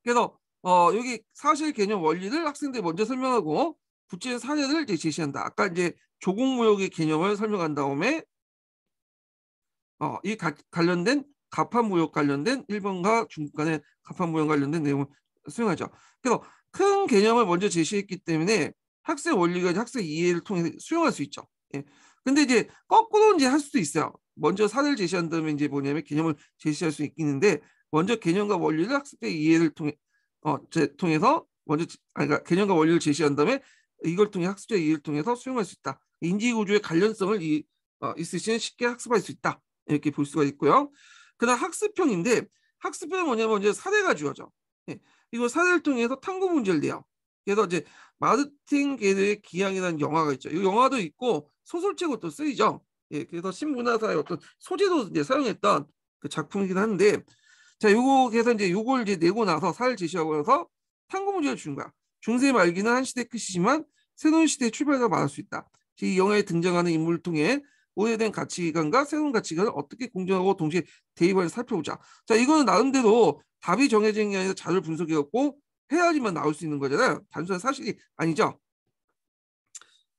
그래서 어, 여기 사실 개념 원리를 학생들이 먼저 설명하고 구체적 사례를 이제 제시한다. 아까 이제 조공무역의 개념을 설명한 다음에 어, 이 가, 관련된 가판무역 관련된 일번과 중국 간의 가판무역 관련된 내용을 수용하죠. 그래서 큰 개념을 먼저 제시했기 때문에 학습 원리가 학생 이해를 통해 수용할 수 있죠. 예. 근데 이제 거꾸로 이제 할 수도 있어요. 먼저 사를 례 제시한 다음에 이제 뭐냐면 개념을 제시할 수 있는데 겠 먼저 개념과 원리를 학습의 이해를 통해 어 제, 통해서 먼저 아니 그러니까 개념과 원리를 제시한 다음에 이걸 통해 학습자의 이해를 통해서 수용할 수 있다. 인지 구조의 관련성을 이, 어, 있으시면 쉽게 학습할 수 있다. 이렇게 볼 수가 있고요. 그다음 학습형인데학습형은 뭐냐면 이제 사례가 주어져. 예. 이거 사례를 통해서 탐구 문제를 내요. 그래서 이제 마르틴 게르의 기양이라는 영화가 있죠. 이 영화도 있고 소설책으로 또 쓰이죠. 예, 그래서 신문화사의 어떤 소재로 이제 사용했던 그 작품이긴 한데, 자, 요거 그래서 이제 요걸 이제 내고 나서 사를 제시하고 나서 탐구 문제를 준 거야. 중세 말기는 한 시대 끝이지만 새로운 시대의 출발과 말할 수 있다. 이 영화에 등장하는 인물을 통해 오해된 가치관과 새로운 가치관을 어떻게 공존하고 동시에 대입하는 살펴보자. 자, 이거는 나름대로 답이 정해진 게 아니라 자료 를 분석이었고 해야지만 나올 수 있는 거잖아요. 단순한 사실이 아니죠.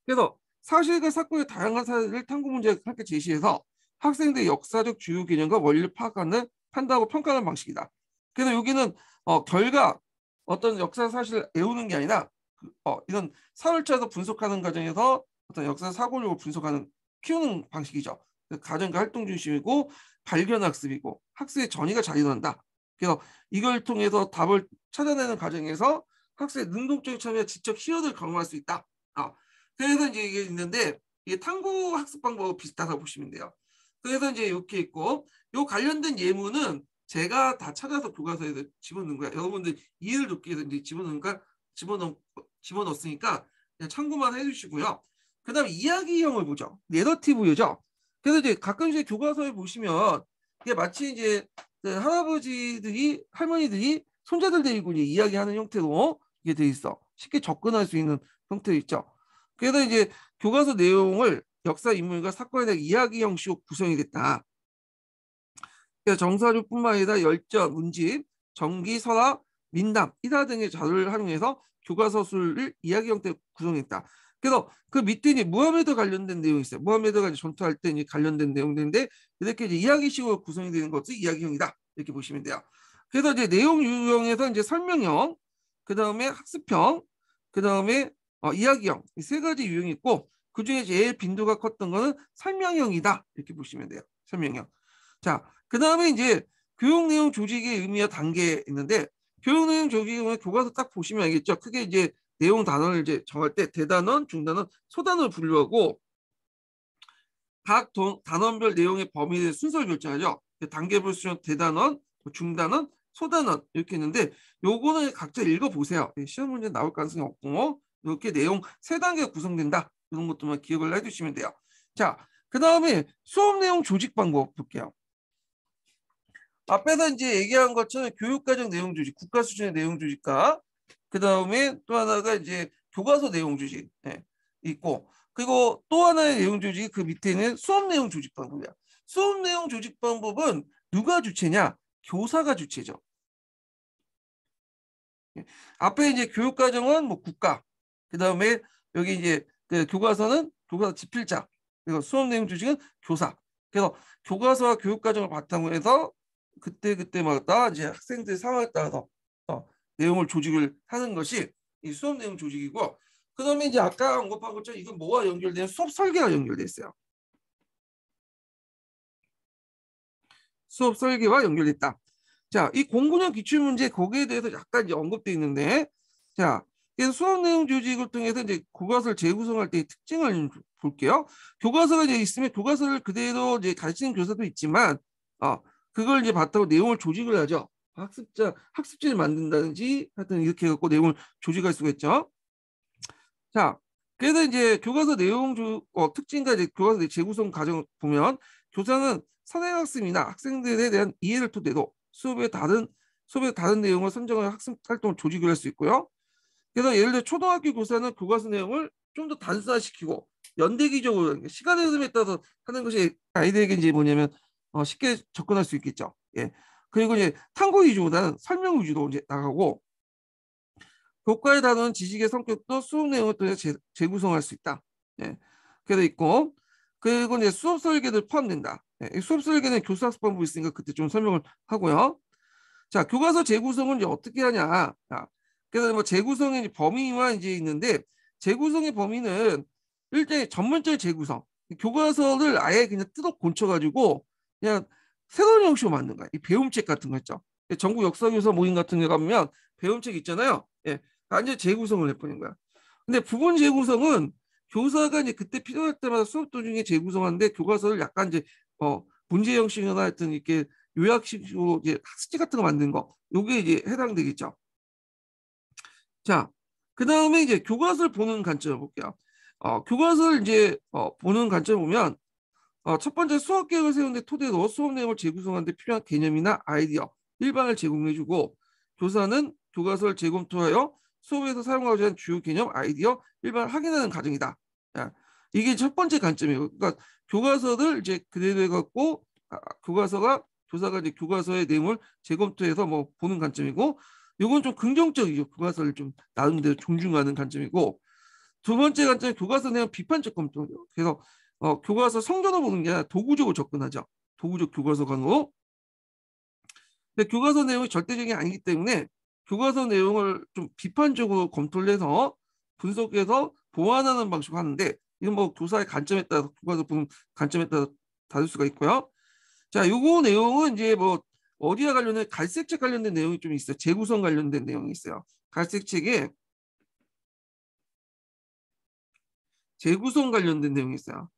그래서 사실과 사건의 다양한 사례를 탐구 문제에 함께 제시해서 학생들의 역사적 주요 개념과 원리를 파악하는 판단하고 평가하는 방식이다. 그래서 여기는 어, 결과 어떤 역사 사실을 외우는 게 아니라 그, 어, 이런 사월차에서 분석하는 과정에서 어떤 역사 사고력을 분석하는 키우는 방식이죠. 그 가정과 활동 중심이고 발견 학습이고 학습의 전이가 자리한다. 그래서 이걸 통해서 답을 찾아내는 과정에서 학습의 능동적인 참여 직접 희열을 경험할 수 있다. 어. 그래서 이제 이게 있는데 이게 탐구 학습 방법 비슷하다고 보시면 돼요. 그래서 이제 이렇게 있고 이 관련된 예문은 제가 다 찾아서 교과서에 서 집어넣은 거야. 여러분들 이해를 돕기 위해서 이제 집어넣으니까 집어넣 집어넣었으니까 그냥 참고만 해주시고요. 그 다음에 이야기형을 보죠. 네더티브유죠 그래서 이제 가끔씩 교과서에 보시면 이게 마치 이제 그 할아버지들이 할머니들이 손자들 데리고 이제 이야기하는 형태로 이게 돼 있어. 쉽게 접근할 수 있는 형태 있죠. 그래서 이제 교과서 내용을 역사 인물과 사건에 대한 이야기 형식으로 구성이 됐다. 정사주뿐만 아니라 열전, 문집, 전기, 설화, 민담, 이다 등의 자료를 활용해서 교과서술을 이야기 형태로 구성했다. 그래서 그 밑에 이제 무하메도 관련된 내용이 있어요. 무하메도가 전투할 때 관련된 내용들인데 이렇게 이제 이야기식으로 구성이 되는 것이 이야기형이다 이렇게 보시면 돼요. 그래서 이제 내용 유형에서 이제 설명형, 그 다음에 학습형, 그 다음에 어, 이야기형 이 세 가지 유형이 있고 그 중에 제일 빈도가 컸던 거는 설명형이다 이렇게 보시면 돼요. 설명형. 자, 그 다음에 이제 교육 내용 조직의 의미와 단계 있는데 교육 내용 조직의 교과서 딱 보시면 알겠죠. 크게 이제 내용 단어를 이제 정할 때 대단원, 중단원, 소단원 분류하고 각 동, 단원별 내용의 범위를 순서를 결정하죠. 단계별 수준 대단원, 뭐 중단원, 소단원 이렇게 있는데 요거는 각자 읽어보세요. 예, 시험 문제 나올 가능성이 없고 이렇게 내용 세단계 구성된다. 이런 것들만 기억을 해주시면 돼요. 자, 그 다음에 수업 내용 조직 방법 볼게요. 앞에서 이제 얘기한 것처럼 교육과정 내용 조직, 국가 수준의 내용 조직과 그 다음에 또 하나가 이제 교과서 내용 조직 예, 있고 그리고 또 하나의 내용 조직 그 밑에는 수업 내용 조직 방법이야. 수업 내용 조직 방법은 누가 주체냐? 교사가 주체죠. 예, 앞에 이제 교육과정은 뭐 국가, 그 다음에 여기 이제 그 교과서는 교과서 집필자, 그리고 수업 내용 조직은 교사. 그래서 교과서와 교육과정을 바탕으로 해서 그때 그때마다 이제 학생들 상황에 따라서 내용을 조직을 하는 것이 이 수업 내용 조직이고 그 다음에 이제 아까 언급한 것처럼 이건 뭐와 연결된 수업 설계와 연결돼 있어요. 수업 설계와 연결됐다. 자, 이공9년 기출문제 거기에 대해서 약간 이제 언급돼 있는데 자, 수업 내용 조직을 통해서 이제 교과서를 재구성할 때의 특징을 볼게요. 교과서가 이제 있으면 교과서를 그대로 이제 가르치는 교사도 있지만 어, 그걸 이제 바탕으로 내용을 조직을 하죠. 학습자 학습지를 만든다든지 하여튼 이렇게 해갖고 내용을 조직할 수가 있죠. 자, 그래서 이제 교과서 내용 주, 어, 특징과 이제 교과서 재구성 과정 을 보면 교사는 선행학습이나 학생들에 대한 이해를 토대로 수업의 다른 수업의 다른 내용을 선정하여 학습 활동을 조직을 할 수 있고요. 그래서 예를 들어 초등학교 교사는 교과서 내용을 좀 더 단순화시키고 연대기적으로 시간의 흐름에 따라서 하는 것이 아이들에게 이제 뭐냐면 어, 쉽게 접근할 수 있겠죠. 예. 그리고 이제 탐구 위주보다는 설명 위주로 이제 나가고 교과의 다루는 지식의 성격도 수업 내용을 통해서 재, 구성할수 있다. 예. 그래도 있고 그리고 이제 수업 설계도 포함된다. 예. 수업 설계는 교수학습본이 있으니까 그때 좀 설명을 하고요. 자 교과서 재구성은 이제 어떻게 하냐. 자, 그래서 뭐 재구성의 범위와 이제 있는데 재구성의 범위는 일종의 전문적 재구성. 교과서를 아예 그냥 뜯어 고쳐가지고 그냥 새로운 형식으로 만든 거야. 이 배움책 같은 거 있죠. 예, 전국 역사교사 모임 같은 데 가면 배움책 있잖아요. 예, 완전 재구성을 해버린 거야. 근데 부분 재구성은 교사가 이제 그때 필요할 때마다 수업 도중에 재구성하는데 교과서를 약간 이제 어 문제 형식이나 하여튼 이렇게 요약식으로 이제 학습지 같은 거 만든 거 요게 이제 해당되겠죠. 자, 그 다음에 이제 교과서를 보는 관점을 볼게요. 어, 교과서를 이제 어, 보는 관점을 보면 어, 첫 번째 수업 계획을 세우는데 토대로 수업 내용을 재구성하는데 필요한 개념이나 아이디어, 일반을 제공해주고 교사는 교과서를 재검토하여 수업에서 사용하고자 하는 주요 개념, 아이디어, 일반을 확인하는 과정이다. 야, 이게 첫 번째 관점이에요. 그러니까 교과서를 이제 그대로 해갖고 아, 아 교과서가 교사가 이제 교과서의 내용을 재검토해서 뭐 보는 관점이고 이건 좀 긍정적이죠. 교과서를 좀 나름대로 존중하는 관점이고 두 번째 관점이 교과서 내용 비판적 검토. 그래서 어, 교과서 성전을 보는 게 아니라 도구적으로 접근하죠. 도구적 교과서 강호. 근데 교과서 내용이 절대적이 아니기 때문에 교과서 내용을 좀 비판적으로 검토를 해서 분석해서 보완하는 방식으로 하는데 이건 뭐 교사의 관점에 따라 서 교과서 보는 관점에 따라 다를 수가 있고요. 자, 요거 내용은 이제 뭐 어디와 관련된 갈색책 관련된 내용이 좀 있어요. 재구성 관련된 내용이 있어요. 갈색책에 재구성 관련된 내용이 있어요.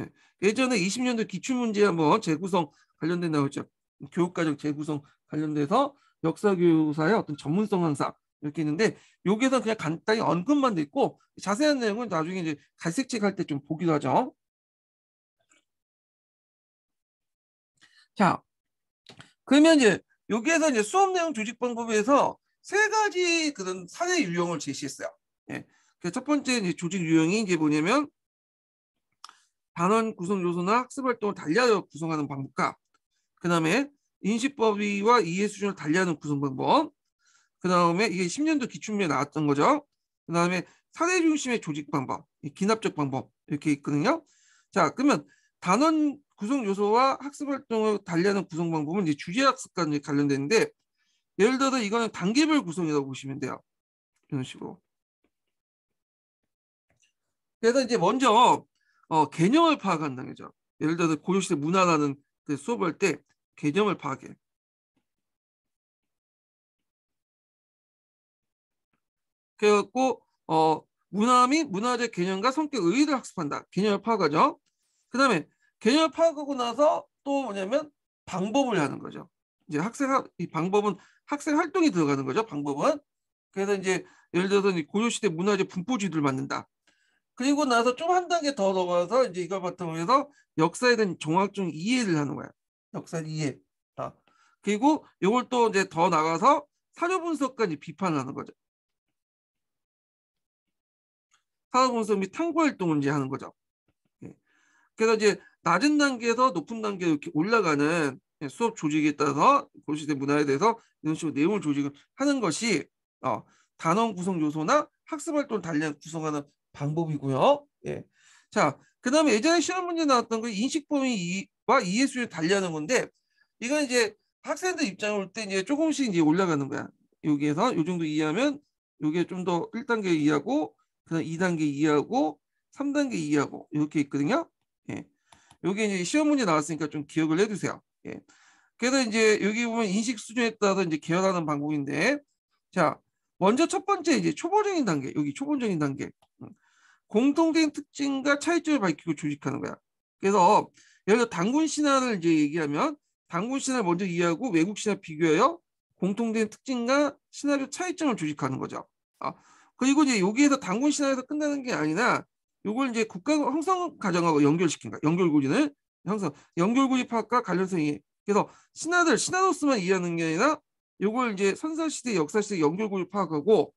예. 예전에 20년도 기출문제 한번 재구성 관련된 나오죠. 교육과정 재구성 관련돼서 역사교사의 어떤 전문성 향상 이렇게 있는데 여기에서 그냥 간단히 언급만 돼 있고 자세한 내용은 나중에 이제 갈색책 할 때 좀 보기도 하죠. 자, 그러면 이제 여기에서 이제 수업 내용 조직 방법에서 세 가지 그런 사례 유형을 제시했어요. 예. 첫 번째 이제 조직 유형이 이제 뭐냐면 단원 구성 요소나 학습 활동을 달리하여 구성하는 방법과 그 다음에 인식 범위와 이해 수준을 달리하는 구성 방법 그 다음에 이게 10년도 기출문에 나왔던 거죠. 그 다음에 사례 중심의 조직 방법, 기납적 방법 이렇게 있거든요. 자 그러면 단원 구성 요소와 학습 활동을 달리하는 구성 방법은 이제 주제 학습과 관련되는데 예를 들어서 이거는 단계별 구성이라고 보시면 돼요. 이런 식으로. 그래서 이제 먼저 어, 개념을 파악한다는 거죠. 예를 들어서 고려시대 문화라는 그 수업할 때 개념을 파악해. 그래갖고 어, 문화 및 문화적 개념과 성격의 의의를 학습한다. 개념을 파악하죠. 그 다음에 개념을 파악하고 나서 또 뭐냐면 방법을 하는 거죠. 이제 학생 이 방법은 학생 활동이 들어가는 거죠. 방법은 그래서 이제 예를 들어서 고려시대 문화재 분포지도를 만든다. 그리고 나서 좀 한 단계 더 넘어가서 이제 이걸 바탕으로 해서 역사에 대한 종합적 이해를 하는 거야. 역사 이해. 아. 그리고 이걸 또 이제 더 나가서 사료 분석까지 비판하는 거죠. 사료 분석 및 탐구 활동을 이제 하는 거죠. 예. 그래서 이제 낮은 단계에서 높은 단계로 이렇게 올라가는 예, 수업 조직에 따라서 고시대 문화에 대해서 이런 식으로 내용을 조직을 하는 것이 어, 단원 구성 요소나 학습 활동을 단량 구성하는 방법이고요. 예. 자, 그 다음에 예전에 시험 문제 나왔던 거 인식 범위와 이해수를 달리하는 건데 이건 이제 학생들 입장에 올때 이제 조금씩 이제 올라가는 거야. 여기에서 요 정도 이해하면 요게 좀 더 1단계 이해하고 그다음 2단계 이해하고 3단계 이해하고 이렇게 있거든요. 예. 요게 이제 시험 문제 나왔으니까 좀 기억을 해 두세요. 예. 그래서 이제 여기 보면 인식 수준에 따라서 이제 개열하는 방법인데 자, 먼저 첫 번째 이제 초보적인 단계 여기 초보적인 단계 음. 공통된 특징과 차이점을 밝히고 조직하는 거야. 그래서 여기서 단군 신화를 이제 얘기하면 단군 신화를 먼저 이해하고 외국 신화 비교하여 공통된 특징과 시나리오 차이점을 조직하는 거죠. 아, 그리고 이제 여기에서 단군 신화에서 끝나는 게 아니라 요걸 이제 국가 형성 과정하고 연결시킨 거야. 연결고리는 형성 연결고리 파악과 관련성이 그래서 신화들 신화로스만 이해하는 게 아니라 이걸 이제 선사시대, 역사시대 연결고리 파악하고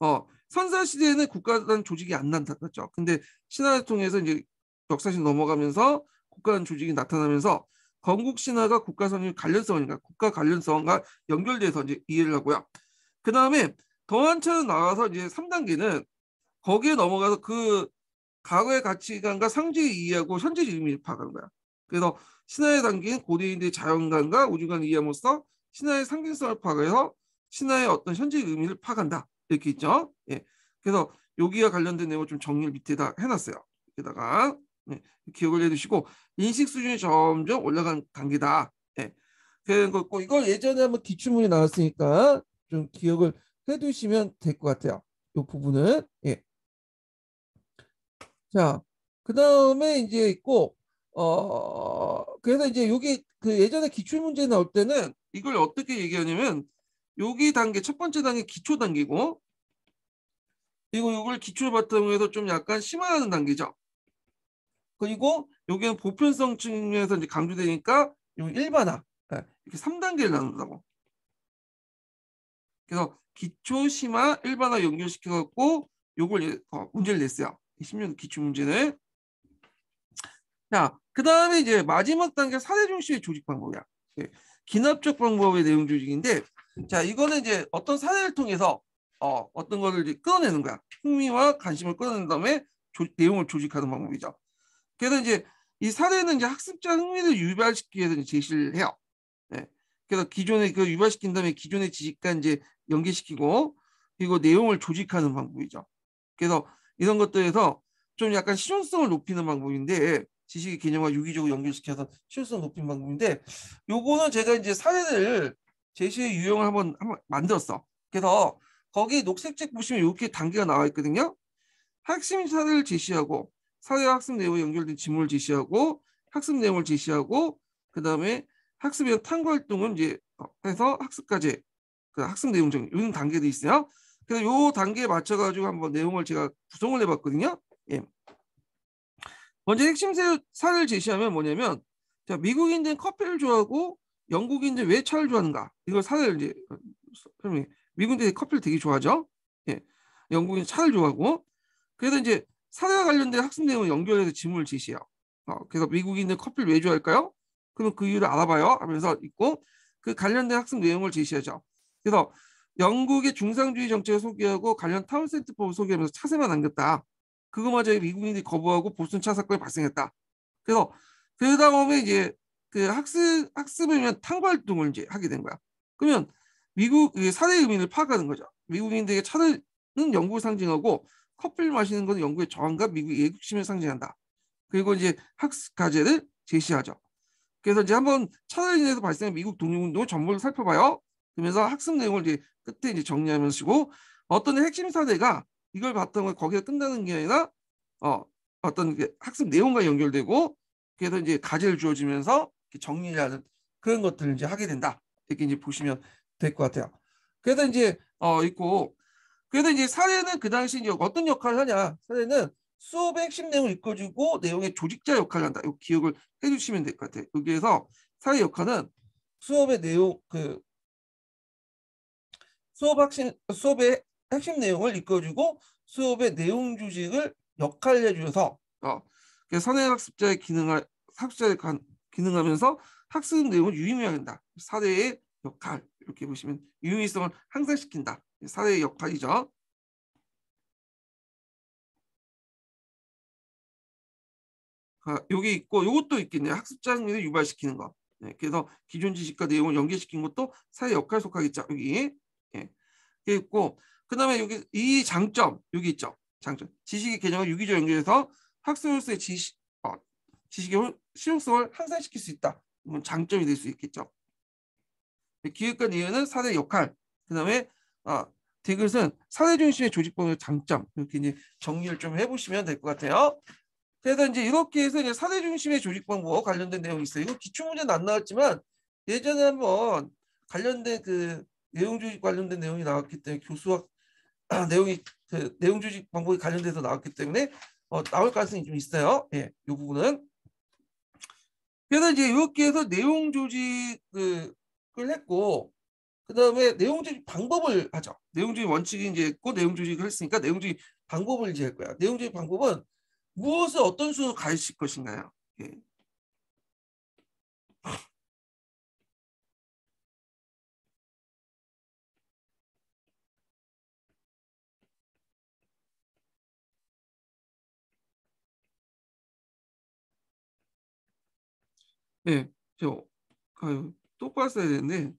어, 선사시대에는 국가단 조직이 안 나타났죠. 그렇죠? 근데 신화를 통해서 이제 역사시 넘어가면서 국가단 조직이 나타나면서 건국 신화가 국가 선의 관련성인가 국가 관련성과 연결돼서 이제 이해를 하고요. 그 다음에 더 한참 차나와서 이제 3단계는 거기에 넘어가서 그 과거의 가치관과 상징을 이해하고 현재 의미를 파악하는 거야. 그래서 신화의단계긴 고대인들의 자연관과 우주관을 이해함으로써 신화의 상징성을 파악해서 신화의 어떤 현재의 미를 파악한다. 이렇게 있죠. 예. 그래서 여기와 관련된 내용을 좀 정리를 밑에다 해놨어요. 여기다가 예. 기억을 해두시고 인식 수준이 점점 올라간 단계다. 예. 그리고 이걸 예전에 한번 기출문이 나왔으니까 좀 기억을 해두시면 될 것 같아요. 이 부분은 예. 자, 그 다음에 이제 있고 어 그래서 이제 여기 그 예전에 기출 문제 나올 때는 이걸 어떻게 얘기하냐면 여기 단계 첫 번째 단계 기초 단계고 그리고 이걸 기출 바탕으로 해서 좀 약간 심화하는 단계죠. 그리고 여기는 보편성 측면에서 이제 강조되니까 여기 일반화 그러니까 이렇게 3단계를 나눈다고. 그래서 기초 심화 일반화 연결시켜갖고 요걸 예, 어, 문제를 냈어요. 1년 기출 문제는 자, 그 다음에 이제 마지막 단계 사대 중심의 조직 방법이야. 네. 기납적 방법의 내용 조직인데, 자, 이거는 이제 어떤 사례를 통해서 어, 어떤 거를 끌어내는 거야. 흥미와 관심을 끌어낸 다음에 조, 내용을 조직하는 방법이죠. 그래서 이제 이 사례는 이제 학습자 흥미를 유발시키기 위해서 제시를 해요. 네. 그래서 기존에그 유발시킨 다음에 기존의 지식과 이제 연계시키고 그리고 내용을 조직하는 방법이죠. 그래서 이런 것들에서 좀 약간 실용성을 높이는 방법인데 지식의 개념과 유기적으로 연결시켜서 실효성 높인 방법인데 요거는 제가 이제 사례를 제시의 유형을 한번, 한번 만들었어. 그래서 거기 녹색책 보시면 이렇게 단계가 나와 있거든요. 핵심 사례를 제시하고 사회와 학습 내용에 연결된 지문을 제시하고 학습 내용을 제시하고 그 다음에 학습의 탐구 활동을 이제 해서 학습까지 그 학습 내용 정리 이런 단계도 있어요. 그래서 요 단계에 맞춰 가지고 한번 내용을 제가 구성을 해봤거든요. 예. 먼저 핵심 사를 제시하면 뭐냐면 자 미국인들은 커피를 좋아하고 영국인들은 왜 차를 좋아하는가 이걸 사를 이제 설명해. 미국인들이 커피를 되게 좋아하죠. 예. 영국인 차를 좋아하고 그래서 이제 사례와 관련된 학습 내용을 연결해서 질문을 제시해요. 어, 그래서 미국인들 은 커피를 왜 좋아할까요? 그러면 그 이유를 알아봐요 하면서 있고 그 관련된 학습 내용을 제시하죠. 그래서 영국의 중상주의 정책을 소개하고 관련 타운센트법을 소개하면서 차세만 남겼다. 그거마저 미국인들이 거부하고 보스턴 사건이 발생했다. 그래서 그 다음에 이제 그 학습 학습을 위한 탐구 활동을 이제 하게 된 거야. 그러면 미국 사대 의미를 파악하는 거죠. 미국인들에게 차는 영국을 상징하고 커피를 마시는 것은 영국의 저항과 미국 의 애국심을 상징한다. 그리고 이제 학습 과제를 제시하죠. 그래서 이제 한번 차를 인해서 발생한 미국 독립운동의 전부를 살펴봐요. 그러면서 학습 내용을 이제 끝에 이제 정리하면서 쓰고 어떤 핵심 사례가 이걸 봤던 거기서 끝나는 게 아니라 어, 어떤 학습 내용과 연결되고 그래서 이제 과제를 주어지면서 정리 하는 그런 것들을 이제 하게 된다 이렇게 이제 보시면 될 것 같아요. 그래서 이제 어 있고 그래서 이제 사례는 그 당시 이제 어떤 역할을 하냐 사례는 수업의 핵심 내용을 읽어주고 내용의 조직자 역할을 한다. 이 기억을 해주시면 될 것 같아요. 여기에서 사회 역할은 수업의 내용 그 수업 학생 수업의 핵심 내용을 이끌어주고 수업의 내용 조직을 역할을 해주셔서 어, 선행 학습자의 기능을 학습자의 기능하면서 학습 내용을 유의미하게 한다. 사례의 역할 이렇게 보시면 유의성을 향상시킨다. 사례의 역할이죠. 아, 여기 있고 이것도 있겠네요. 학습자 행위를 유발시키는 것. 예, 그래서 기존 지식과 내용을 연계시킨 것도 사회 역할 속하겠죠. 여기 예, 있고 그 다음에 여기 이 장점 여기 있죠. 장점 지식의 개념을 유기적 연결해서 학습으로의 지식 어, 지식의 실용성을 향상시킬 수 있다. 뭐 장점이 될 수 있겠죠. 기획과 이유는 사대 역할 그 다음에 어, 디귿은 사대 중심의 조직법의 장점 이렇게 이제 정리를 좀 해보시면 될 것 같아요. 그래서 이제 이렇게 해서 이제 사대 중심의 조직 방법 관련된 내용이 있어요. 이거 기출 문제는 안 나왔지만 예전에 한번 관련된 그 내용 조직 관련된 내용이 나왔기 때문에 교수학 (clears throat) 내용이 그 내용 조직 방법이 관련돼서 나왔기 때문에 어, 나올 가능성이 좀 있어요. 예, 이 부분은. 그래서 이제 이렇게해서 내용 조직을 했고 그 다음에 내용 조직 방법을 하죠. 내용 조직 원칙이 이제 있고 내용 조직을 했으니까 내용 조직 방법을 이제 할 거야. 내용 조직 방법은 무엇을 어떤 수로 가르칠 것인가요? 예. 예, 저 아유, 똑바로 야 되는데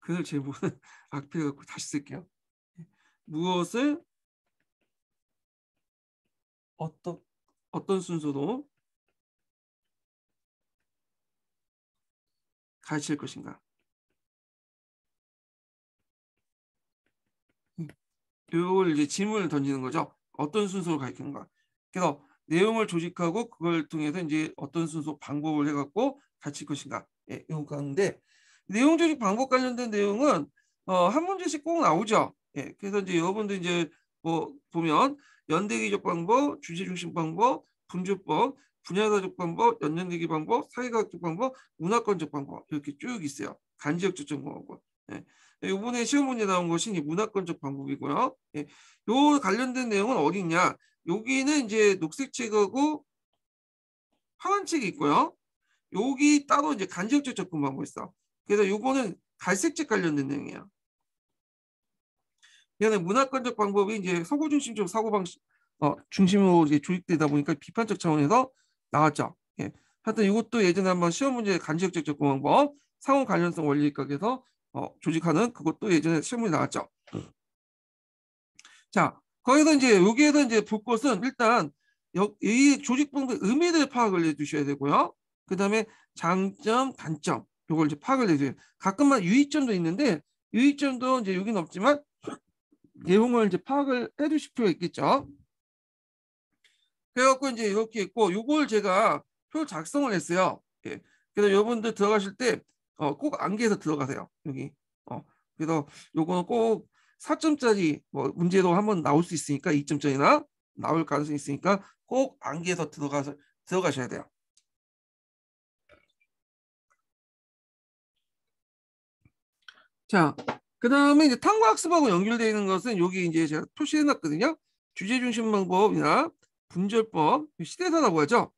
그늘 제목은 악필 갖고 다시 쓸게요. 네, 무엇을 어떤 어떤 순서로 가르칠 것인가? 음, 요걸 이제 질문을 던지는 거죠. 어떤 순서로 가르치는가? 그래서 내용을 조직하고 그걸 통해서 이제 어떤 순서 방법을 해갖고 갖출 것인가 예, 요가운데 내용 조직 방법 관련된 내용은 어, 한 문제씩 꼭 나오죠. 예, 그래서 이제 여러분들 이제 뭐 보면 연대기적 방법, 주제 중심 방법, 분주법 분야사적 방법, 연연대기 방법, 사회과학적 방법, 문화권적 방법 이렇게 쭉 있어요. 간지역적 정보하고. 예. 이번에 시험 문제 나온 것이 문화권적 방법이고요. 예. 요 관련된 내용은 어디 있냐? 여기는 이제 녹색 책하고 파란 책이 있고요. 여기 따로 이제 간접적 접근 방법이 있어. 그래서 요거는 갈색책 관련된 내용이야. 그다음에 문화권적 방법이 이제 서구 중심적 사고방식 어, 중심으로 이제 조직되다 보니까 비판적 차원에서 나왔죠. 예. 하여튼 이것도 예전에 한번 시험 문제 간접적 접근 방법 상호 관련성 원리각에서 어, 조직하는 그것도 예전에 시험 문제 나왔죠. 자, 거기서 이제 여기에서 이제 볼 것은 일단 여, 이 조직 방법 의미를 파악을 해주셔야 되고요. 그 다음에 장점, 단점 요걸 이제 파악을 해줘요. 가끔만 유의점도 있는데 유의점도 이제 여기는 없지만 내용을 이제 파악을 해두실 필요가 있겠죠. 그래갖고 이제 이렇게 있고 요걸 제가 표 작성을 했어요. 예. 그래서 여러분들 들어가실 때 어, 꼭 안개에서 들어가세요. 여기. 어. 그래서 요거는 꼭 4점짜리 뭐 문제도 한번 나올 수 있으니까 2점짜리나 나올 가능성이 있으니까 꼭 안개에서 들어가서 들어가셔야 돼요. 자, 그 다음에 이제 탐구학습하고 연결되어 있는 것은 여기 이제 제가 표시해놨거든요. 주제 중심 방법이나 분절법, 시대사라고 하죠.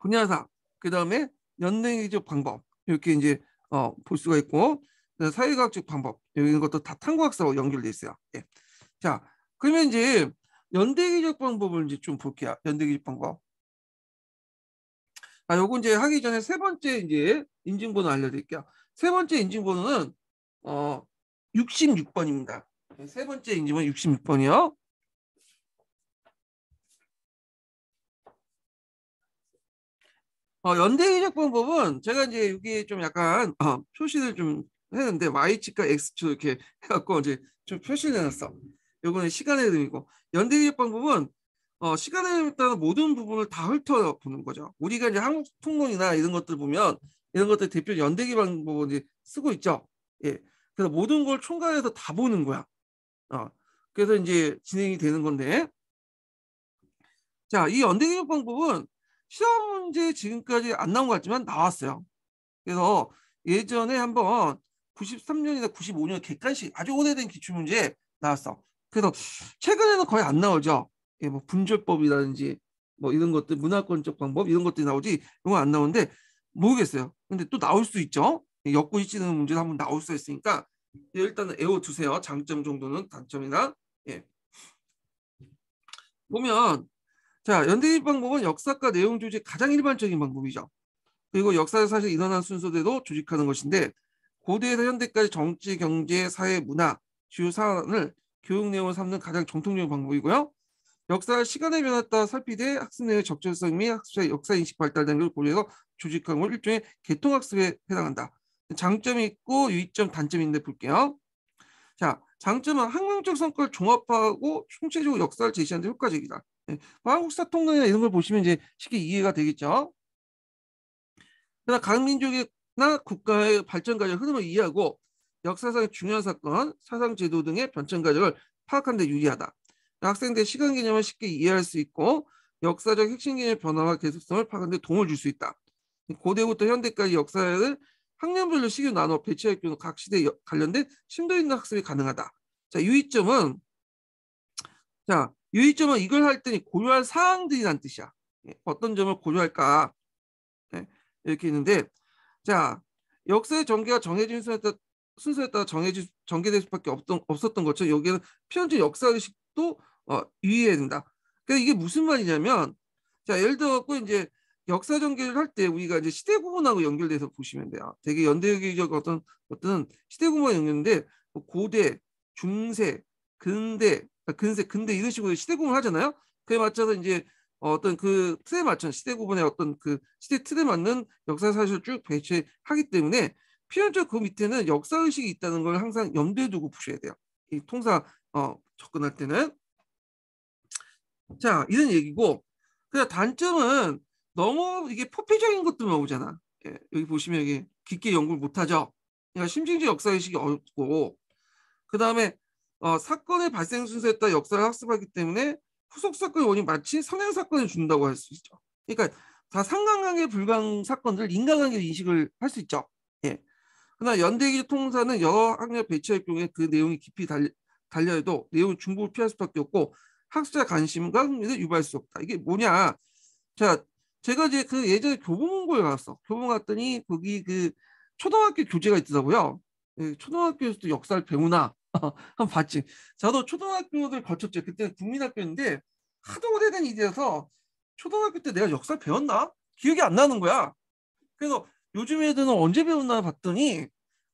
분야사, 그 다음에 연대기적 방법 이렇게 이제 어, 볼 수가 있고 사회과학적 방법 이런 것도 다 탐구학사와 연결되어 있어요. 예. 자 그러면 이제 연대기적 방법을 이제 좀 볼게요. 연대기적 방법. 아 요거 이제 하기 전에 세 번째 이제 인증번호 알려드릴게요. 세 번째 인증번호는 어, 66번입니다. 세 번째 인지문 66번이요. 어, 연대의학방법은 제가 이제 여기 좀 약간 어, 표시를 좀 했는데 y축과 x축 이렇게 해갖고 이제 좀 표시를 해놨어. 요거는 시간의 의미고 연대의학방법은 어, 시간에 의따라 모든 부분을 다 훑어보는 거죠. 우리가 이제 한국 통론이나 이런 것들 보면 이런 것들 대표 연대기 방법을 쓰고 있죠. 예. 그래서 모든 걸 총괄해서 다 보는 거야. 어. 그래서 이제 진행이 되는 건데 자, 이연대기적 방법은 시험 문제 지금까지 안 나온 것 같지만 나왔어요. 그래서 예전에 한번 93년이나 95년 객관식 아주 오래된 기출문제 나왔어. 그래서 최근에는 거의 안 나오죠. 예, 뭐 분절법이라든지 뭐 이런 것들 문화권적 방법 이런 것들이 나오지 이건 안 나오는데 모르겠어요. 근데 또 나올 수 있죠. 엮고 있지는 문제도 한번 나올 수 있으니까 일단 은 애워두세요. 장점 정도는 단점이나 예. 보면 자연대기 방법은 역사과 내용 조직 가장 일반적인 방법이죠. 그리고 역사에 사실 일어난 순서대로 조직하는 것인데 고대에서 현대까지 정치, 경제, 사회, 문화 주요 사안을 교육 내용을 삼는 가장 정통적인 방법이고요. 역사를 시간의 변화에 따라 살피되 학습 내용의 적절성 및 학습자의 역사 인식 발달 등을 고려해서 조직한 걸 일종의 개통학습에 해당한다. 장점이 있고 유의점, 단점이 있는데 볼게요. 자, 장점은 한강적 성과를 종합하고 총체적으로 역사를 제시하는 데 효과적이다. 네. 한국사 통강 이런 걸 보시면 이제 쉽게 이해가 되겠죠. 그러나 각 민족이나 국가의 발전 과정 흐름을 이해하고 역사상의 중요한 사건, 사상 제도 등의 변천 과정을 파악하는 데 유리하다. 학생들의 시간 개념을 쉽게 이해할 수 있고 역사적 핵심 개념의 변화와 계속성을 파악하는 데 도움을 줄 수 있다. 고대부터 현대까지 역사를 학년별로 시교 나눠 배치할 경우 각 시대에 관련된 심도 있는 학습이 가능하다. 자, 유의점은 자, 유의점은 이걸 할 때는 고려할 사항들이란 뜻이야. 예, 어떤 점을 고려할까? 예, 이렇게 있는데 자, 역사의 전개가 정해진 순서에 따라, 순서에 따라 정해진 전개될 수밖에 없던, 없었던 것처럼 여기에는 표현적 역사의식도 어, 유의해야 된다. 그러니까 이게 무슨 말이냐면 자, 예를 들어 갖고 이제 역사 전개를 할 때 우리가 이제 시대 구분하고 연결돼서 보시면 돼요. 되게 연대기적 어떤 어떤 시대 구분과 연결인데 뭐 고대, 중세, 근대, 아, 근세, 근대 이런 식으로 시대 구분을 하잖아요. 그에 맞춰서 이제 어, 어떤 그 틀에 맞춘 시대 구분의 어떤 그 시대 틀에 맞는 역사 사실을 쭉 배치하기 때문에 필연적 그 밑에는 역사 의식이 있다는 걸 항상 염두에 두고 보셔야 돼요. 이 통사 어, 접근할 때는 자 이런 얘기고. 그 단점은 너무 이게 포피적인 것도 나오잖아. 예, 여기 보시면 이게 깊게 연구를 못하죠. 그러니까 심층적 역사의식이 없고그 다음에 어, 사건의 발생 순서에 따라 역사를 학습하기 때문에 후속 사건의 원인 마치 선행 사건을 준다고 할 수 있죠. 그러니까 다 상관관계 불강 사건들을 인간관계로 인식을 할 수 있죠. 예. 그러나 연대기 통사는 여러 학력 배치할 경우에 그 내용이 깊이 달려, 달려도 내용 중복을 피할 수밖에 없고 학습자 관심과 흥미를 유발할 수 없다. 이게 뭐냐? 자 제가 이제 그 예전에 교보문고에 갔어. 교보 문 갔더니 거기 그 초등학교 교재가 있더라고요. 예, 초등학교에서도 역사를 배우나 (laughs) 한번 봤지. 저도 초등학교를 거쳤죠. 그때는 국민학교인데 하도 오래된 일이라서 초등학교 때 내가 역사 를 배웠나? 기억이 안 나는 거야. 그래서 요즘 애들은 언제 배웠나 봤더니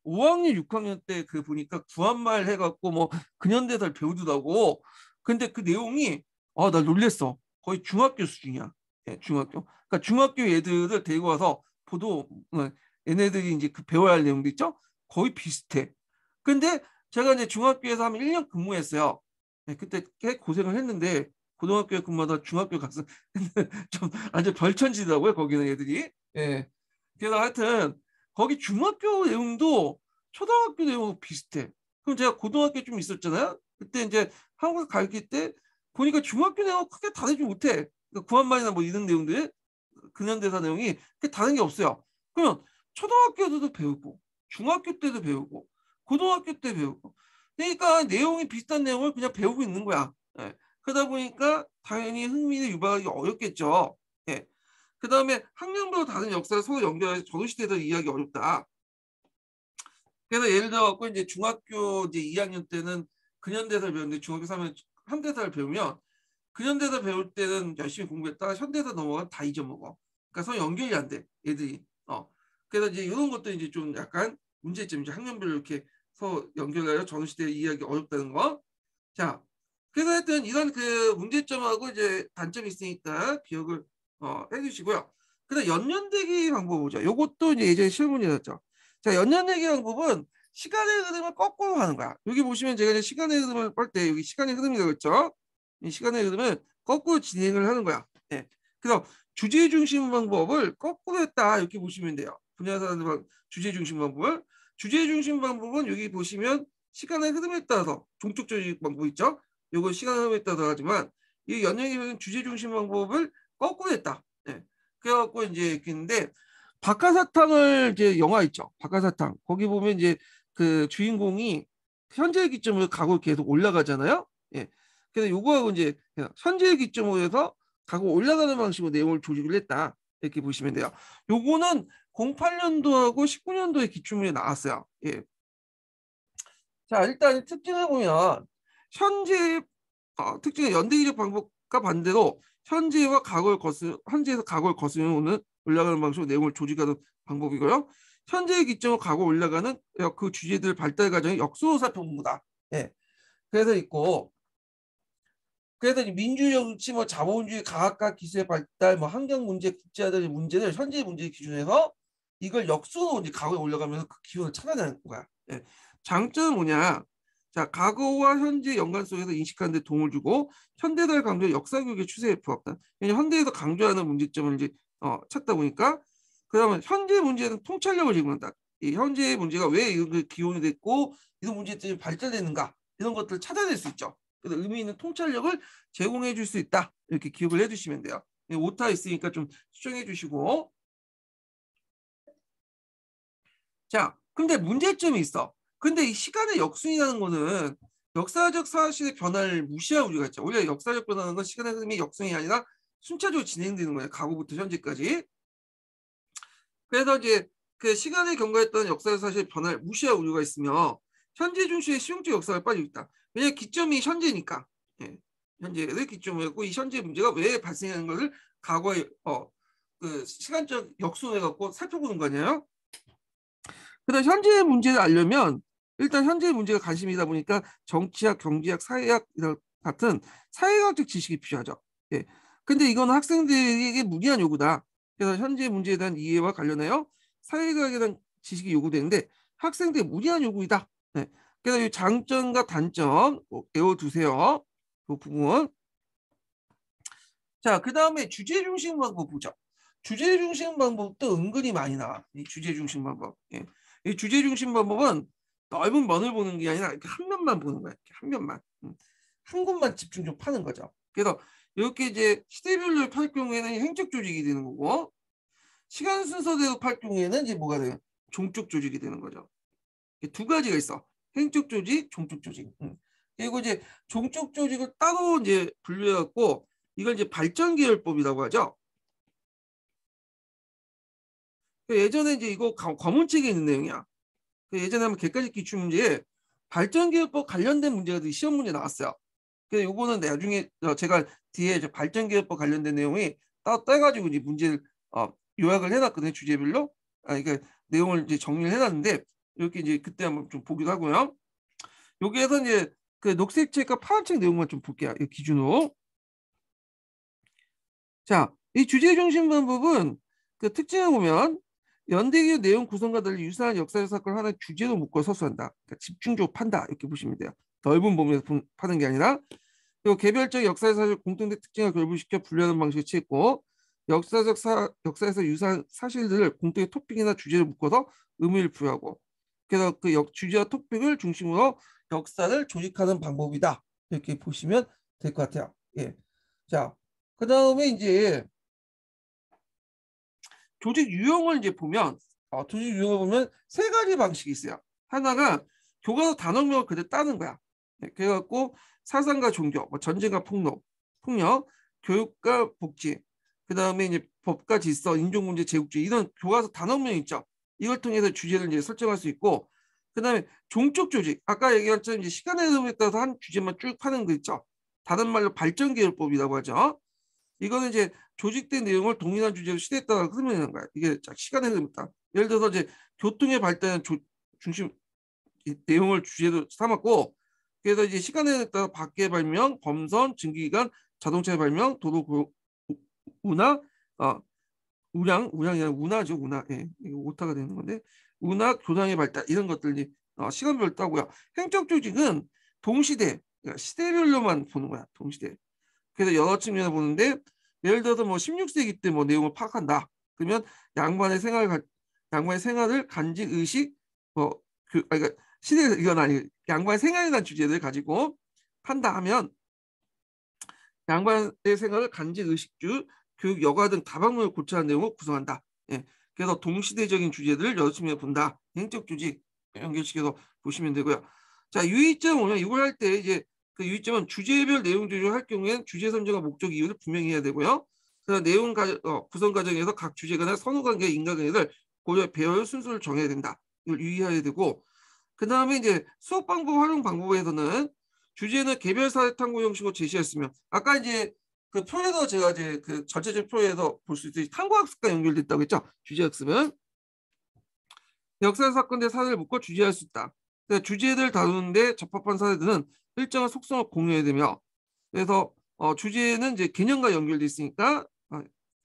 5학년, 6학년 때 그 보니까 구한말 해갖고 뭐 근현대사를 배우더라고. 근데 그 내용이 아나 놀랬어. 거의 중학교 수준이야. 네, 중학교. 그러니까 중학교 애들을 데리고 와서 보도 어, 얘네들이 이제 그 배워야 할 내용도 있죠. 거의 비슷해. 근데 제가 이제 중학교에서 한 1년 근무했어요. 네, 그때 꽤 고생을 했는데 고등학교에 근무하다 중학교 갔어. (laughs) 좀 완전 별천지더라고요. 거기는 애들이. 예. 그래서 하여튼 거기 중학교 내용도 초등학교 내용하고 비슷해. 그럼 제가 고등학교 좀 있었잖아요. 그때 이제 한국 가르때 보니까 중학교 내용 크게 다르지 못해. 그러니까 구한말이나 뭐 이런 내용들 근현대사 내용이 다른 게 없어요. 그러면 초등학교에서도 배우고 중학교 때도 배우고 고등학교 때 배우고 그러니까 내용이 비슷한 내용을 그냥 배우고 있는 거야. 예. 그러다 보니까 당연히 흥미를 유발하기 어렵겠죠. 예. 그 다음에 학년별로 다른 역사를 서로 연결해서 조선시대에서 이해하기 어렵다. 그래서 예를 들어갖고 이제 중학교 이제 2학년 때는 근현대사를 배우는데 중학교 3학년 현대사를 배우면 근현대사 배울 때는 열심히 공부했다가 현대사 넘어가면 다 잊어먹어. 그러니까 서로 연결이 안 돼. 얘들이 어. 그래서 이제 이런 것도 이제 좀 약간 문제점 이죠 학년별로 이렇게 서 연결하여 전시대 이해하기 어렵다는 거. 자, 그래서 하여튼 이런 그 문제점하고 이제 단점이 있으니까 기억을 어, 해주시고요. 그다음 연년대기 방법 이죠 이것도 이제 예전에 실문이었죠. 자, 연년대기 방법은 시간의 흐름을 거꾸로 하는 거야. 여기 보시면 제가 이제 시간의 흐름을 볼 때 여기 시간의 흐름이라고 했죠. 이 시간의 흐름을 거꾸로 진행을 하는 거야. 예. 그래서 주제 중심 방법을 거꾸로 했다 이렇게 보시면 돼요. 분야사는 주제 중심 방법을 주제 중심 방법은 여기 보시면 시간의 흐름에 따라서 종족적인 방법 있죠. 이건 시간 흐름에 따라서 하지만 이 연예계는 주제 중심 방법을 거꾸로 했다. 네. 그래갖고 이제 근데 박하사탕을 이제 영화 있죠. 박하사탕 거기 보면 이제 그 주인공이 현재 의 기점으로 가고 계속 올라가잖아요. 예. 그래서 요거하고 이제 현재 의 기점으로 해서 가고 올라가는 방식으로 내용을 조직을 했다. 이렇게 보시면 돼요. 요거는 08년도하고 19년도에 기출문에 나왔어요. 예. 자, 일단 특징을 보면 현재 어, 특징은 연대기적 방법과 반대로 현재와 과거를 거스 현재에서 과거를 거스르는 올라가는 방식으로 내용을 조직하는 방법이고요. 현재의 기점으로 과거 올라가는 그 주제들 발달 과정의 역수사 변모다. 예. 그래서 있고 그래서 민주 정치, 뭐 자본주의, 과학과 기술의 발달, 뭐 환경 문제, 국제화들 문제를 현재 문제 기준에서 이걸 역수로 이제 과거에 올려가면서 그 기운을 찾아내는 거야. 예. 장점은 뭐냐? 자, 과거와 현재의 연관 성에서 인식하는 데 도움을 주고 현대사의 강조 역사 교육의 추세에 부합다 현대에서 강조하는 문제점을 이제 어, 찾다 보니까 그러면 현재 문제는 통찰력을 제공한다. 이 현재의 문제가 왜 이렇게 그 기온이 됐고 이런 문제점이 발전되는가 이런 것들을 찾아낼 수 있죠. 의미 있는 통찰력을 제공해 줄 수 있다. 이렇게 기억을 해 주시면 돼요. 네, 오타 있으니까 좀 수정해 주시고 자, 근데 문제점이 있어. 근데 이 시간의 역순이라는 거는 역사적 사실의 변화를 무시하고 우리가 있죠. 오히려 역사적 변화는 건 시간의 흐름이 역순이 아니라 순차적으로 진행되는 거예요. 과거부터 현재까지. 그래서 이제 그 시간을 경과했던 역사의 사실 의 변화를 무시하고 우려가 있으며 현재 중시의 실용적 역사를 빠져 있다. 왜냐 기점이 현재니까. 예. 현재의 기점이었고 이 현재 문제가 왜 발생하는 것을 과거의 어, 그 시간적 역순해 갖고 살펴보는 거아니에요 그다음 현재의 문제를 알려면 일단 현재의 문제가 관심이다 보니까 정치학, 경제학, 사회학 같은 사회학적 지식이 필요하죠. 예. 근데 이거는 학생들에게 무리한 요구다. 그래서 현재 문제에 대한 이해와 관련하여 사회과학에 대한 지식이 요구되는데 학생들의 무리한 요구이다. 네. 그래서 이 장점과 단점 꼭 외워두세요. 그 부분. 자, 그 다음에 주제 중심 방법 보죠. 주제 중심 방법도 은근히 많이 나와. 이 주제 중심 방법. 예. 이 주제 중심 방법은 넓은 면을 보는 게 아니라 이렇게 한 면만 보는 거야. 이렇게 한 면만. 음. 한 곳만 집중 좀 파는 거죠. 그래서 이렇게 이제 시대별로 팔 경우에는 행적 조직이 되는 거고 시간 순서대로 팔 경우에는 이제 뭐가 돼요? 종적 조직이 되는 거죠. 두 가지가 있어. 행적 조직, 종적 조직. 그리고 이제 종적 조직을 따로 이제 분류해갖고 이걸 이제 발전 계열법이라고 하죠. 그 예전에 이제 이거 검은책에 있는 내용이야. 그 예전에 한번 객관식 기출 문제에 발전 계열법 관련된 문제가 시험 문제 나왔어요. 그래서 요거는 나중에 어, 제가 뒤에 발전 계열법 관련된 내용이 따로 따가지고 이제 문제를 어, 요약을 해놨거든요 주제별로. 아, 그러니까 내용을 이제 정리를 해놨는데 이렇게 이제 그때 한번 좀 보기도 하고요. 여기에서 이제 그 녹색책과 파란책 내용만 좀 볼게요. 이 기준으로. 자, 이 주제 중심 방법은 그 특징을 보면 연대기의 내용 구성과 달리 유사한 역사적 사건을 하나의 주제로 묶어 서술한다. 그러니까 집중적으로 판다. 이렇게 보시면 돼요. 넓은 범위에서 파는 게 아니라 그리고 개별적 역사의 사실 공통된 특징을 결부시켜 분류하는 방식을 취했고 역사적 사, 역사에서 유사한 사실들을 공통의 토핑이나 주제로 묶어서 의미를 부여하고 그래서 그 역, 주제와 토픽을 중심으로 역사를 조직하는 방법이다. 이렇게 보시면 될 것 같아요. 예. 자, 그 다음에 이제 조직 유형을 이제 보면, 어, 조직 유형을 보면 세 가지 방식이 있어요. 하나가 교과서 단원명을 그대로 따는 거야. 네, 그래갖고 사상과 종교, 뭐 전쟁과 폭력, 폭력, 교육과 복지, 그 다음에 이제 법과 질서, 인종 문제, 제국주의 이런 교과서 단원명 있죠. 이걸 통해서 주제를 이제 설정할 수 있고 그다음에 종쪽 조직 아까 얘기한 것처 이제 시간에 의흐름 따라서 한 주제만 쭉 파는 거 있죠. 다른 말로 발전 계열법이라고 하죠. 이거는 이제 조직된 내용을 동일한 주제로 시대에 따라 흐르는 거야. 이게 시간의 흐름에 따라 예를 들어서 이제 교통의 발달 중심 내용을 주제로 삼았고 그래서 이제 시간에 따라 밖의 발명, 범선, 증기기관, 자동차의 발명, 도로 문화, 어, 운양, 운양이 아니라 운하죠, 운하. 예, 오타가 되는 건데 운하, 교량의 발달 이런 것들이 어, 시간별 따고요. 행적 조직은 동시대, 그러니까 시대별로만 보는 거야, 동시대. 그래서 여러 측면을 보는데 예를 들어서 뭐 16세기 때 뭐 내용을 파악한다. 그러면 양반의 생활, 양반의 생활을 간직 의식, 뭐 그, 아니, 그러니까 시대 이건 아니, 양반의 생활에 대한 주제를 가지고 판다 하면 양반의 생활을 간직 의식주 교육, 여가 등 다방면을 고찰한 내용을 구성한다. 예. 그래서 동시대적인 주제들을 열심히 본다. 행적 조직 연결시켜서 보시면 되고요. 자, 유의점 뭐냐? 이걸 할 때 이제 그 유의점은 주제별 내용 조절할 경우에는 주제 선정과 목적 이유를 분명히 해야 되고요. 그래서 내용 가, 어, 구성 과정에서 각 주제 간의 선호 관계, 인간 관계를 고려 배열 순서를 정해야 된다. 이걸 유의해야 되고 그 다음에 이제 수업 방법 활용 방법에서는 주제는 개별 사례 탐구 형식으로 제시했으면 아까 이제 그 표에서 제가 이제 그전체적인 표에서 볼 수 있듯이 탐구학습과 연결됐다고 했죠. 주제학습은 역사 사건들 사례를 묶어 주제할 수 있다. 그 주제들 다루는데 접합한 사례들은 일정한 속성을 공유해야 되며 그래서 어, 주제는 이제 개념과 연결돼 있으니까 아,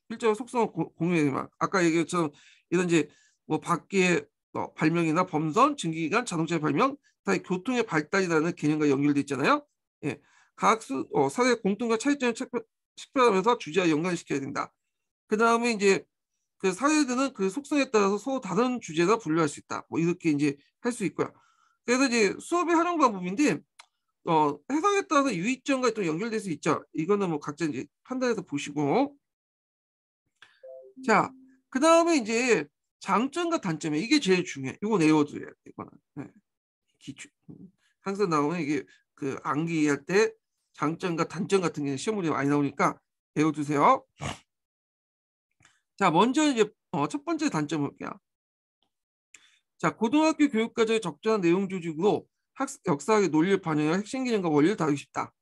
일정한 속성을 고, 공유해야 되며 아까 얘기했던 이런 이제 뭐 밖에 어, 발명이나 범선, 증기기관, 자동차 의 발명, 다의 교통의 발달이라는 개념과 연결돼 있잖아요. 예. 각 수, 어, 사회 공통과 차이점을 식별하면서 주제와 연관시켜야 된다. 그 다음에 이제 그 사례들은 그 속성에 따라서 서로 다른 주제가 분류할 수 있다. 뭐 이렇게 이제 할 수 있고요. 그래서 이제 수업의 활용 방법인데 어, 해석에 따라서 유의점과 또 연결될 수 있죠. 이거는 뭐 각자 이제 판단해서 보시고. 자, 그 다음에 이제 장점과 단점이 이게 제일 중요해. 이거에워드예 이거는 네. 기초. 항상 나오면 이게 그 암기할 때 장점과 단점 같은 게 시험문제 많이 나오니까 배워두세요. 자, 먼저 이제 어, 첫 번째 단점 볼게요. 자, 고등학교 교육 과정의 적절한 내용 조직으로 학습, 역사학의 논리를 반영해 핵심 기능과 원리를 다루기 쉽다.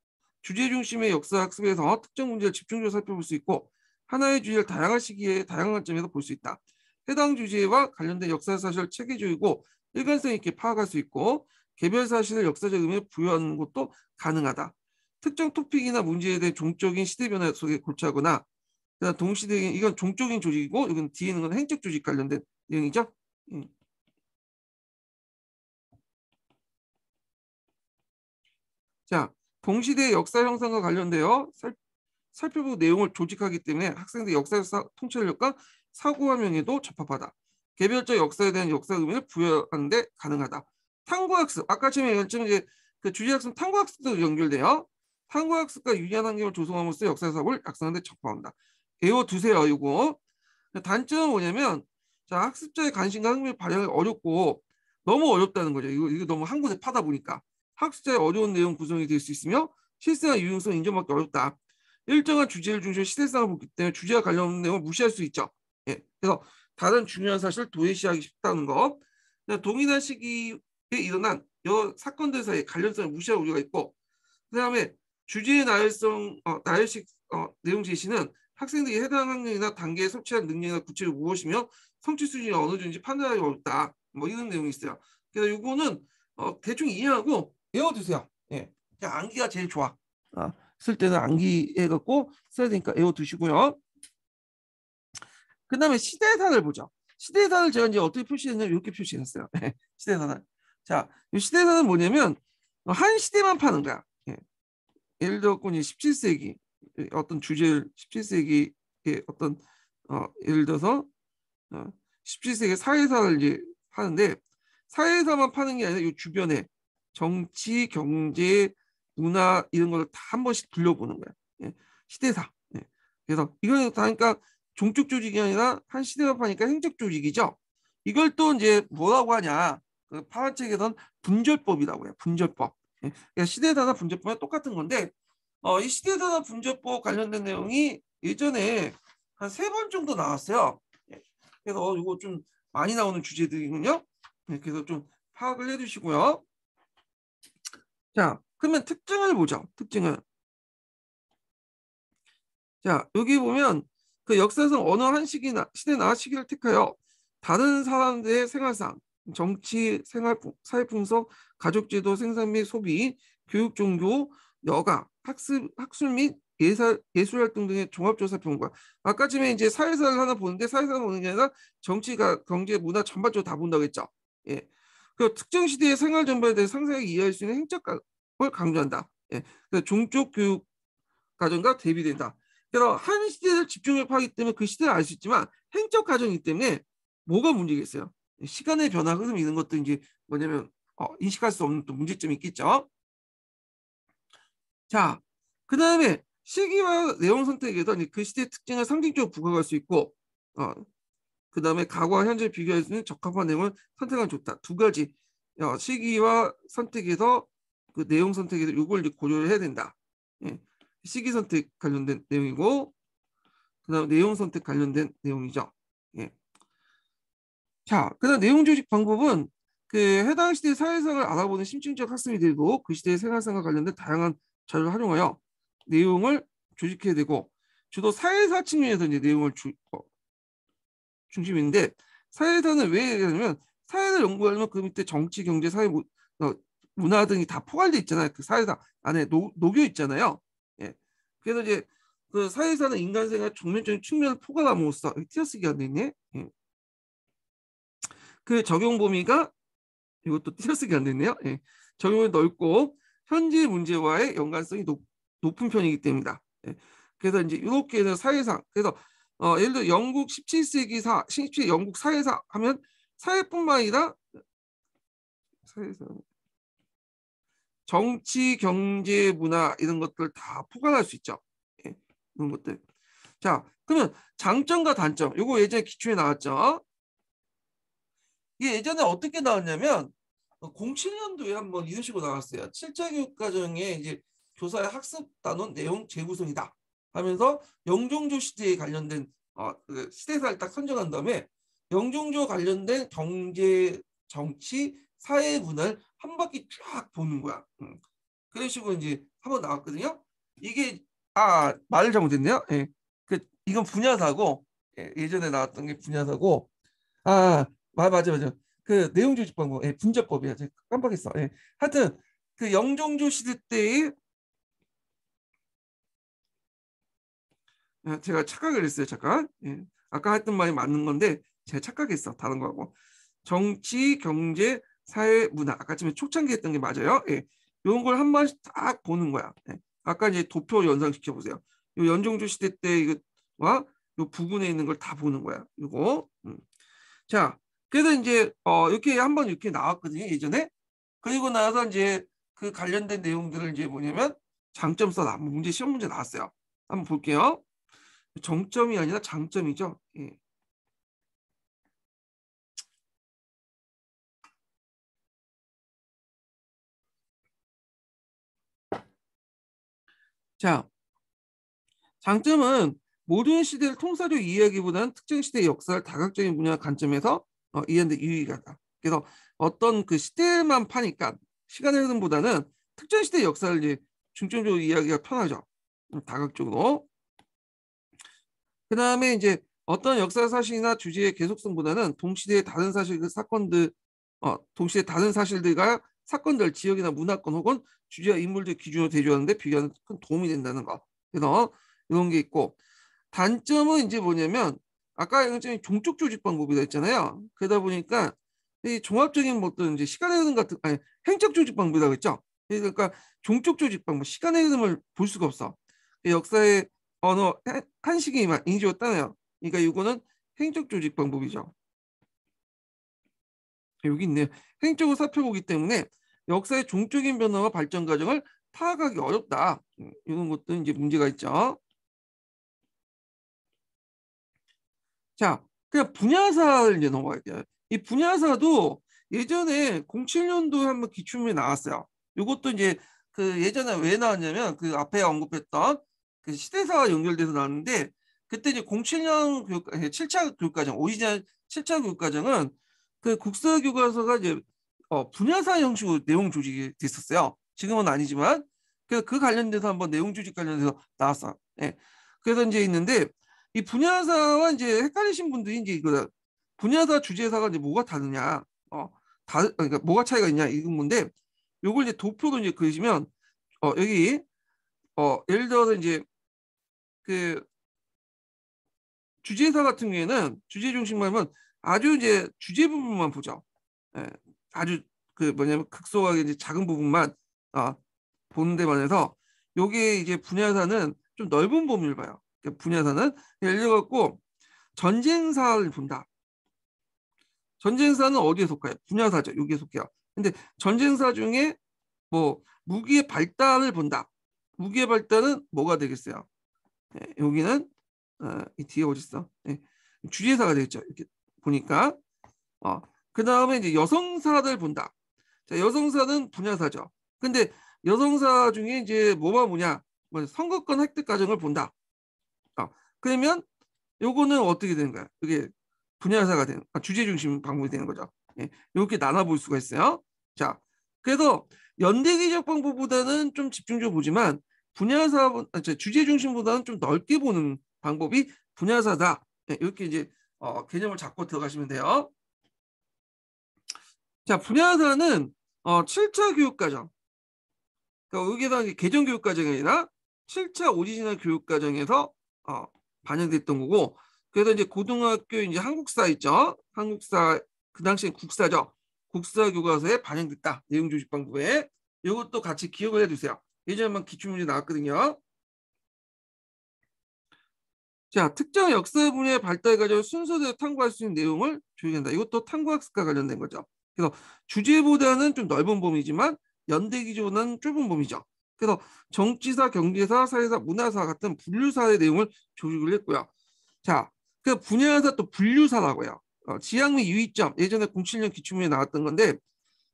주제 중심의 역사 학습에서 특정 문제를 집중적으로 살펴볼 수 있고 하나의 주제를 다양한 시기에 다양한 관점에서 볼 수 있다. 해당 주제와 관련된 역사 사실을 체계적이고 일관성 있게 파악할 수 있고 개별 사실을 역사적 의미에 부여하는 것도 가능하다. 특정 토픽이나 문제에 대해 종적인 시대 변화 속에 골치하거나 동시대인 이건 종적인 조직이고 이건 뒤에 있는 건 행적 조직 관련된 내용이죠. 음. 자, 동시대 역사 형성과 관련되어 살, 살펴보 내용을 조직하기 때문에 학생들 의 역사 통찰력과 사고 화면에도 접합하다 개별적 역사에 대한 역사 의미를 부여하는데 가능하다. 탐구학습, 아까 처음에 얘기했지만 이제 그 주제학습 탐구학습도 연결돼요. 한국학습과 유리한 환경을 조성함으로써 역사 사업을 약성하는 데 적합한다. 외워두세요. 이거. 단점은 뭐냐면 자 학습자의 관심과 흥미 발휘하기 어렵고 너무 어렵다는 거죠. 이거, 이거 너무 한 곳에 파다 보니까 학습자의 어려운 내용 구성이 될 수 있으며 실생활 유용성 인정받기 어렵다. 일정한 주제를 중심으로 시대상을 보기 때문에 주제와 관련된 내용을 무시할 수 있죠. 예. 그래서 다른 중요한 사실 도외시하기 쉽다는 것. 동일한 시기에 일어난 여러 사건들 사이의 관련성을 무시할 우려가 있고 그 다음에 주제의 나열성 어, 나열식 어, 내용 제시는 학생들이 해당 학년이나 단계에 섭취한 능력이나 구체적으로 무엇이며 성취 수준이 어느 정도인지 판단하기 어렵다. 뭐 이런 내용이 있어요. 그래서 이거는 어, 대충 이해하고 외워두세요. 예. 안기가 제일 좋아. 아, 쓸 때는 안기 해갖고 써야 되니까 외워두시고요. 그 다음에 시대산을 보죠. 시대산을 제가 이제 어떻게 표시했냐면 이렇게 표시했어요. (laughs) 시대산을. 자, 이 시대산은 뭐냐면 한 시대만 파는 거야. 예를 들어군이 17세기 어떤 주제를 17세기의 어떤 어, 예를 들어서 어, 17세기 사회사를 이제 하는데 사회사만 파는 게 아니라 이 주변에 정치, 경제, 문화 이런 걸 다 한 번씩 둘러보는 거야. 예. 시대사. 예. 그래서 이거는 다니까 종족 조직이 아니라 한 시대가 파니까 행적 조직이죠. 이걸 또 이제 뭐라고 하냐? 그 파란 책에선 분절법이라고 해요. 분절법. 예? 그러니까 시대에 따라 분제법은 똑같은 건데 어, 이 시대에 따라 분제법 관련된 내용이 예전에 한 세 번 정도 나왔어요. 예. 그래서 어, 이거 좀 많이 나오는 주제들이군요. 예, 그래서 좀 파악을 해주시고요. 자, 그러면 특징을 보죠. 특징을. 자, 여기 보면 그 역사상 어느 한 시기나 시대나 시기를 택하여 다른 사람들의 생활상, 정치, 생활, 사회 풍속, 가족제도 생산 및 소비, 교육, 종교, 여가, 학습, 학술 및 예사, 예술활동 등의 종합조사 평가. 아까 전에 이제 사회사를 하나 보는데 사회사를 보는 게 아니라 정치가 경제, 문화 전반적으로 다 본다고 했죠. 예. 그 특정 시대의 생활 전반에 대해 상세하게 이해할 수 있는 행적을 강조한다. 예. 그 종족 교육 과정과 대비된다. 그래서 한 시대를 집중력 파기 때문에 그 시대를 알 수 있지만 행적 과정이기 때문에 뭐가 문제겠어요? 시간의 변화 흐름 이런 것도 이제 뭐냐면 어, 인식할 수 없는 또 문제점이 있겠죠. 자, 그 다음에 시기와 내용 선택에서 그 시대의 특징을 상징적으로 부각할 수 있고, 어, 그 다음에 과거와 현재 비교할 수 있는 적합한 내용을 선택하면 좋다. 두 가지 어, 시기와 선택에서 그 내용 선택에서 이걸 고려를 해야 된다. 예. 시기 선택 관련된 내용이고, 그 다음 내용 선택 관련된 내용이죠. 예. 자, 그 다음 내용 조직 방법은 그 해당 시대의 사회상을 알아보는 심층적 학습이 되고 그 시대의 생활상과 관련된 다양한 자료를 활용하여 내용을 조직해야 되고 주로 사회사 측면에서 이제 내용을 주, 어, 중심인데 사회사는 왜 얘기하냐면 사회를 연구하려면 그 밑에 정치, 경제, 사회, 문, 어, 문화 등이 다 포괄돼 있잖아요. 그 사회사 안에 녹, 녹여 있잖아요. 예. 그래서 이제 그 사회사는 인간생활 정면적인 측면을 포괄함으로써 티어쓰기가 되네. 예. 그 적용 범위가 이것도 띄어쓰기 안 됐네요. 예. 적용이 넓고 현지 문제와의 연관성이 높, 은 편이기 때문이다. 예. 그래서 이제 이렇게 해서 사회상 그래서 어, 예를 들어 영국 17세기 사 17세기 영국 사회사 하면 사회뿐만 아니라 사회상 정치, 경제, 문화 이런 것들 다 포괄할 수 있죠. 예, 이런 것들. 자, 그러면 장점과 단점. 요거 예전에 기초에 나왔죠. 이게 예전에 어떻게 나왔냐면 07년도에 어, 한번 이런 식으로 나왔어요. 7차 교육과정에 이제 교사의 학습 단원 내용 재구성이다 하면서 영종조 시대에 관련된 어, 그 시대사를 딱 선정한 다음에 영종조 관련된 경제, 정치, 사회 문화를 한 바퀴 쫙 보는 거야. 음. 그런 식으로 이제 한번 나왔거든요. 이게 아 말을 잘못했네요. 예. 그 이건 분야사고 예, 예전에 나왔던 게 분야사고 아 아, 맞아 맞아. 그 내용조직 방법, 뭐, 예, 분자법이야. 제가 깜빡했어. 예. 하여튼 그 영종조 시대 때의 예, 제가 착각을 했어요. 잠깐. 예. 아까 했던 말이 맞는 건데 제가 착각했어. 다른 거하고 정치, 경제, 사회, 문화. 아까 전에 초창기 했던 게 맞아요. 예. 이런 걸 한 번씩 딱 보는 거야. 예. 아까 이제 도표 연상시켜 보세요. 요 연종조 시대 때 이거와 요부분에 있는 걸 다 보는 거야. 이거. 음. 자, 그래서 이제 어 이렇게 한번 이렇게 나왔거든요 예전에. 그리고 나서 이제 그 관련된 내용들을 이제 뭐냐면 장점서 나 뭐 문제 시험 문제 나왔어요. 한번 볼게요. 정점이 아니라 장점이죠. 예. 자, 장점은 모든 시대를 통사적 이해하기보다는 특정 시대의 역사를 다각적인 분야 관점에서 어, 이해하는데 유익하다. 그래서 어떤 그 시대만 파니까 시간의 흐름보다는 특정 시대 역사를 이제 중점적으로 이야기가 편하죠. 음, 다각적으로. 그 다음에 이제 어떤 역사 사실이나 주제의 계속성보다는 동시대의 다른 사실, 그 사건들, 어, 동시대 다른 사실들과 사건들, 지역이나 문화권 혹은 주제와 인물들 기준으로 대조하는데 비교하는 큰 도움이 된다는 거. 그래서 이런 게 있고 단점은 이제 뭐냐면 아까 굉장히 종족 조직 방법이라 했잖아요. 그러다 보니까 이 종합적인 뭐 어떤 이제 시간의 흐름 같은 아니 행적 조직 방법이라고 했죠. 그러니까 종족 조직 방법, 시간의 흐름을 볼 수가 없어. 그 역사의 언어 한식이 인지였다네요. 그러니까 이거는 행적 조직 방법이죠. 여기 있네요. 행적을 살펴보기 때문에 역사의 종적인 변화와 발전 과정을 파악하기 어렵다. 음, 이런 것도 이제 문제가 있죠. 자, 그냥 분야사를 이제 넘어가야 돼요. 이 분야사도 예전에 07년도에 한번 기출문이 나왔어요. 이것도 이제 그 예전에 왜 나왔냐면 그 앞에 언급했던 그 시대사와 연결돼서 나왔는데 그때 이제 07년 교육, 7차 예, 교육과정, 오이자 7차 교육과정은 그 국사 교과서가 이제 어, 분야사 형식으로 내용 조직이 됐었어요. 지금은 아니지만 그, 그 관련돼서 한번 내용 조직 관련돼서 나왔어요. 예. 그래서 이제 있는데 이 분야사와 이제 헷갈리신 분들이 이제 이거 그 분야사 주제사가 이제 뭐가 다르냐, 어, 다 그러니까 뭐가 차이가 있냐 이 건데 요걸 이제 도표로 이제 그리시면 어 여기 어 예를 들어서 이제 그 주제사 같은 경우에는 주제 중심만 하면 아주 이제 주제 부분만 보죠. 예, 아주 그 뭐냐면 극소하게 이제 작은 부분만 아 보는 데 반해서 요게 이제 분야사는 좀 넓은 범위를 봐요. 그 분야사는 예를 들어갖고 전쟁사를 본다. 전쟁사는 어디에 속해요? 분야사죠. 여기에 속해요. 근데 전쟁사 중에 뭐 무기의 발달을 본다. 무기의 발달은 뭐가 되겠어요? 예, 여기는 어, 이 뒤에 어디 있어? 예, 주제사가 되겠죠. 이렇게 보니까 어, 그 다음에 이제 여성사를 본다. 자, 여성사는 분야사죠. 근데 여성사 중에 이제 뭐가 뭐냐? 뭐 선거권 획득 과정을 본다. 그러면 요거는 어떻게 되는 거야? 이게 분야사가 되는, 아, 주제 중심 방법이 되는 거죠. 예, 이렇게 나눠볼 수가 있어요. 자, 그래서 연대기적 방법보다는 좀 집중적으로 보지만 분야사, 아, 주제 중심보다는 좀 넓게 보는 방법이 분야사다. 예, 이렇게 이제 어, 개념을 잡고 들어가시면 돼요. 자, 분야사는 어, 7차 교육과정. 그러니까 여기다 개정교육과정이 아니라 7차 오리지널 교육과정에서 어, 반영됐던 거고 그래서 이제 고등학교 이제 한국사 있죠 한국사 그 당시에 국사죠 국사 교과서에 반영됐다 내용 조직 방법에 이것도 같이 기억을 해두세요 예전에만 기출문제 나왔거든요 자 특정 역사 분야의 발달 과정 순서대로 탐구할 수 있는 내용을 조율한다 이것도 탐구학습과 관련된 거죠 그래서 주제보다는 좀 넓은 범위지만 연대 기조는 좁은 범위죠 그래서 정치사, 경제사, 사회사, 문화사 같은 분류사의 내용을 조직을 했고요. 자, 그 분야에서 또 분류사라고요. 어, 지향 및 유의점, 예전에 07년 기출문에 나왔던 건데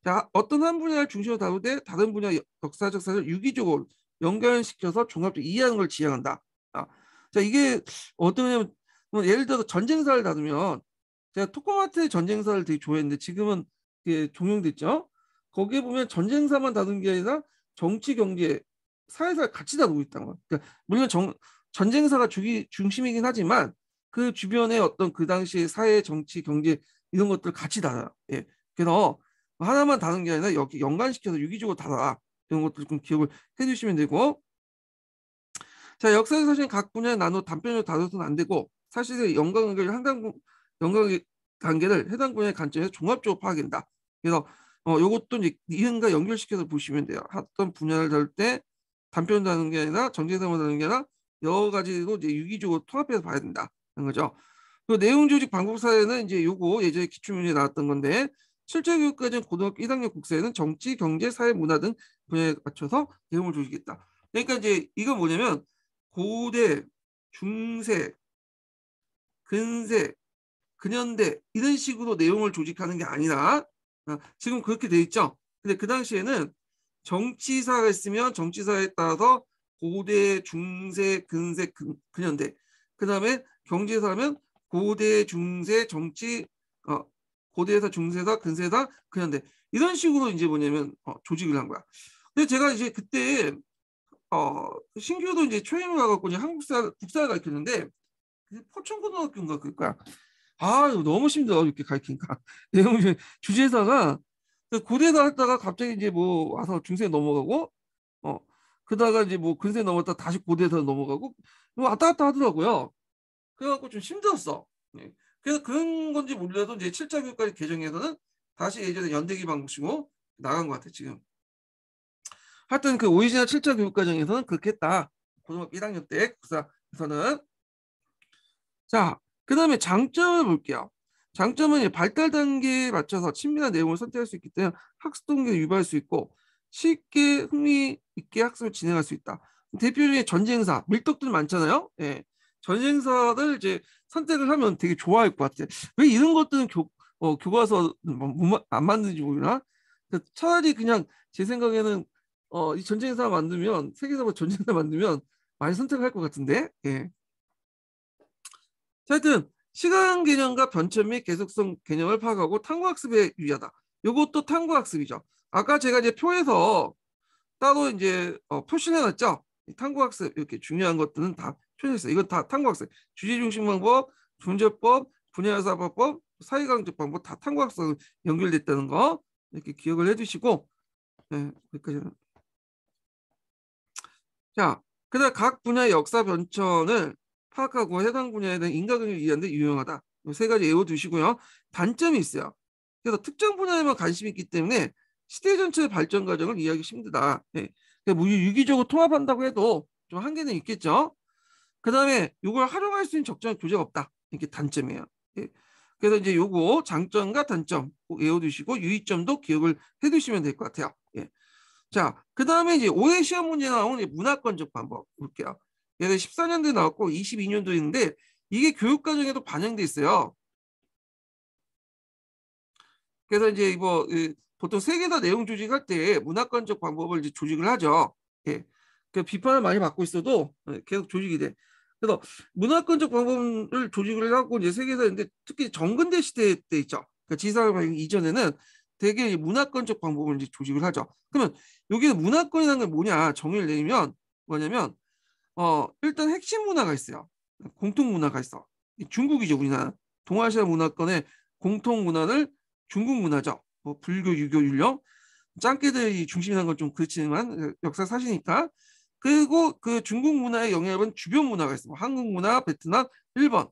자, 어떤 한 분야를 중심으로 다룰 때 다른 분야 역사적 사실 유기적으로 연결시켜서 종합적 이해하는 걸 지향한다. 아, 자, 이게 어떻게 면 예를 들어서 전쟁사를 다루면 제가 토코마트의 전쟁사를 되게 좋아했는데 지금은 이게 종용됐죠. 거기에 보면 전쟁사만 다룬 게 아니라 정치 경제 사회사 같이 다루고 있다는 거야. 그러니까 물론 정, 전쟁사가 주기 중심이긴 하지만 그 주변의 어떤 그 당시의 사회 정치 경제 이런 것들 같이 다뤄. 예. 그래서 하나만 다른 게 아니라 여기 연관시켜서 유기적으로 다뤄. 이런 것들 좀 기억을 해주시면 되고. 자역사에 사실 각 분야 나눠 단편으로 다뤄서는 안 되고 사실은 연관관계를 한강 단 연관관계를 해당 분야의 관점에서 종합적으로 파악한다. 그래서 어, 요것도 이제 이행과 연결시켜서 보시면 돼요. 어떤 분야를 다룰 때 단편 다루는 게 아니라 전쟁상을 다루는 게 아니라 여러 가지로 이제 유기적으로 통합해서 봐야 된다는 거죠. 그 내용 조직 방법 사회는 이제 요거 예전에 기출문제 나왔던 건데 실제 교육과정 고등학교 1학년 국사에는 정치, 경제, 사회, 문화 등 분야에 맞춰서 내용을 조직했다. 그러니까 이제 이건 뭐냐면 고대, 중세, 근세, 근현대 이런 식으로 내용을 조직하는 게 아니라 어, 지금 그렇게 돼 있죠. 근데 그 당시에는 정치사가 있으면 정치사에 따라서 고대, 중세, 근세, 근, 현대그 다음에 경제사면 고대, 중세, 정치, 어, 고대에서 중세사, 근세사, 근현대. 이런 식으로 이제 뭐냐면 어, 조직을 한 거야. 근데 제가 이제 그때 어, 신규도 이제 초임을 가갖고 이제 한국사 국사를 가르쳤는데 그 포천고등학교인가 그럴 거야. 아 너무 힘들어 이렇게 가르치니까 내용 주제사가 고대사 에 했다가 갑자기 이제 뭐 와서 중세 에 넘어가고 어 그다가 이제 뭐 근세 에 넘었다 다시 고대사 넘어가고 뭐 왔다 갔다 하더라고요. 그래갖고 좀 힘들었어. 예. 그래서 그런 건지 몰라도 이제 7차 교육까지 개정해서는 다시 예전에 연대기 방식으로 나간 것 같아 지금. 하여튼 그오이지널 7차 교육과정에서는 그렇게 했다. 고등학교 1학년 때 국사에서는 자그 다음에 장점을 볼게요. 장점은 발달 단계에 맞춰서 친밀한 내용을 선택할 수 있기 때문에 학습 동기를 유발할 수 있고 쉽게 흥미 있게 학습을 진행할 수 있다. 대표적인 전쟁사, 밀떡들 많잖아요. 예. 전쟁사를 이제 선택을 하면 되게 좋아할 것 같아요. 왜 이런 것들은 교, 어, 교과서 뭐, 뭐, 뭐, 안 만드는지 모르나? 그 차라리 그냥 제 생각에는 어, 이 전쟁사 만들면 세계사 전쟁사 만들면 많이 선택할 것 같은데. 예. 하여튼 시간 개념과 변천 및 계속성 개념을 파악하고 탐구학습에 유리하다. 이것도 탐구학습이죠. 아까 제가 이제 표에서 따로 이제 어, 표시해놨죠. 탐구학습 이렇게 중요한 것들은 다 표시했어요. 이건 다 탐구학습. 주제 중심 방법, 존재법, 분야여사방법 사회강조 방법 다 탐구학습 연결됐다는 거 이렇게 기억을 해주시고 네, 여기까지는. 자, 그다음 각 분야의 역사 변천을 파악하고 해당 분야에 대한 인과관계를 이해하는 데 유용하다. 세 가지 예워두시고요 단점이 있어요. 그래서 특정 분야에만 관심이 있기 때문에 시대 전체의 발전 과정을 이해하기 힘들다. 예. 그 유기적으로 통합한다고 해도 좀 한계는 있겠죠. 그 다음에 이걸 활용할 수 있는 적절한 교재가 없다. 이게 단점이에요. 예. 그래서 이제 요거 장점과 단점 꼭 외워두시고 유의점도 기억을 해두시면 될 것 같아요. 예. 자, 그 다음에 이제 오해 시험 문제 나오는 문화권적 방법 볼게요. 얘는 14년도에 나왔고 22년도에 있는데 이게 교육과정에도 반영돼 있어요. 그래서 이제 뭐 그 보통 세계다 내용 조직할 때 문학관적 방법을 이제 조직을 하죠. 예. 그 비판을 많이 받고 있어도 예, 계속 조직이 돼. 그래서 문학관적 방법을 조직을 하고 이제 세계사인데 특히 정근대 시대 때 있죠. 그러니까 지사를 발행 이전에는 되게 문학관적 방법을 이제 조직을 하죠. 그러면 여기서 문학관이라는 게 뭐냐 정의를 내리면 뭐냐면 어, 일단 핵심 문화가 있어요. 공통 문화가 있어. 중국이죠, 우리나라. 동아시아 문화권의 공통 문화를 중국 문화죠. 뭐 불교, 유교, 윤령. 짱깨들이 중심이란는건 좀 그렇지만 역사 사시니까. 그리고 그 중국 문화의 영향은 주변 문화가 있어. 뭐 한국 문화, 베트남, 일본.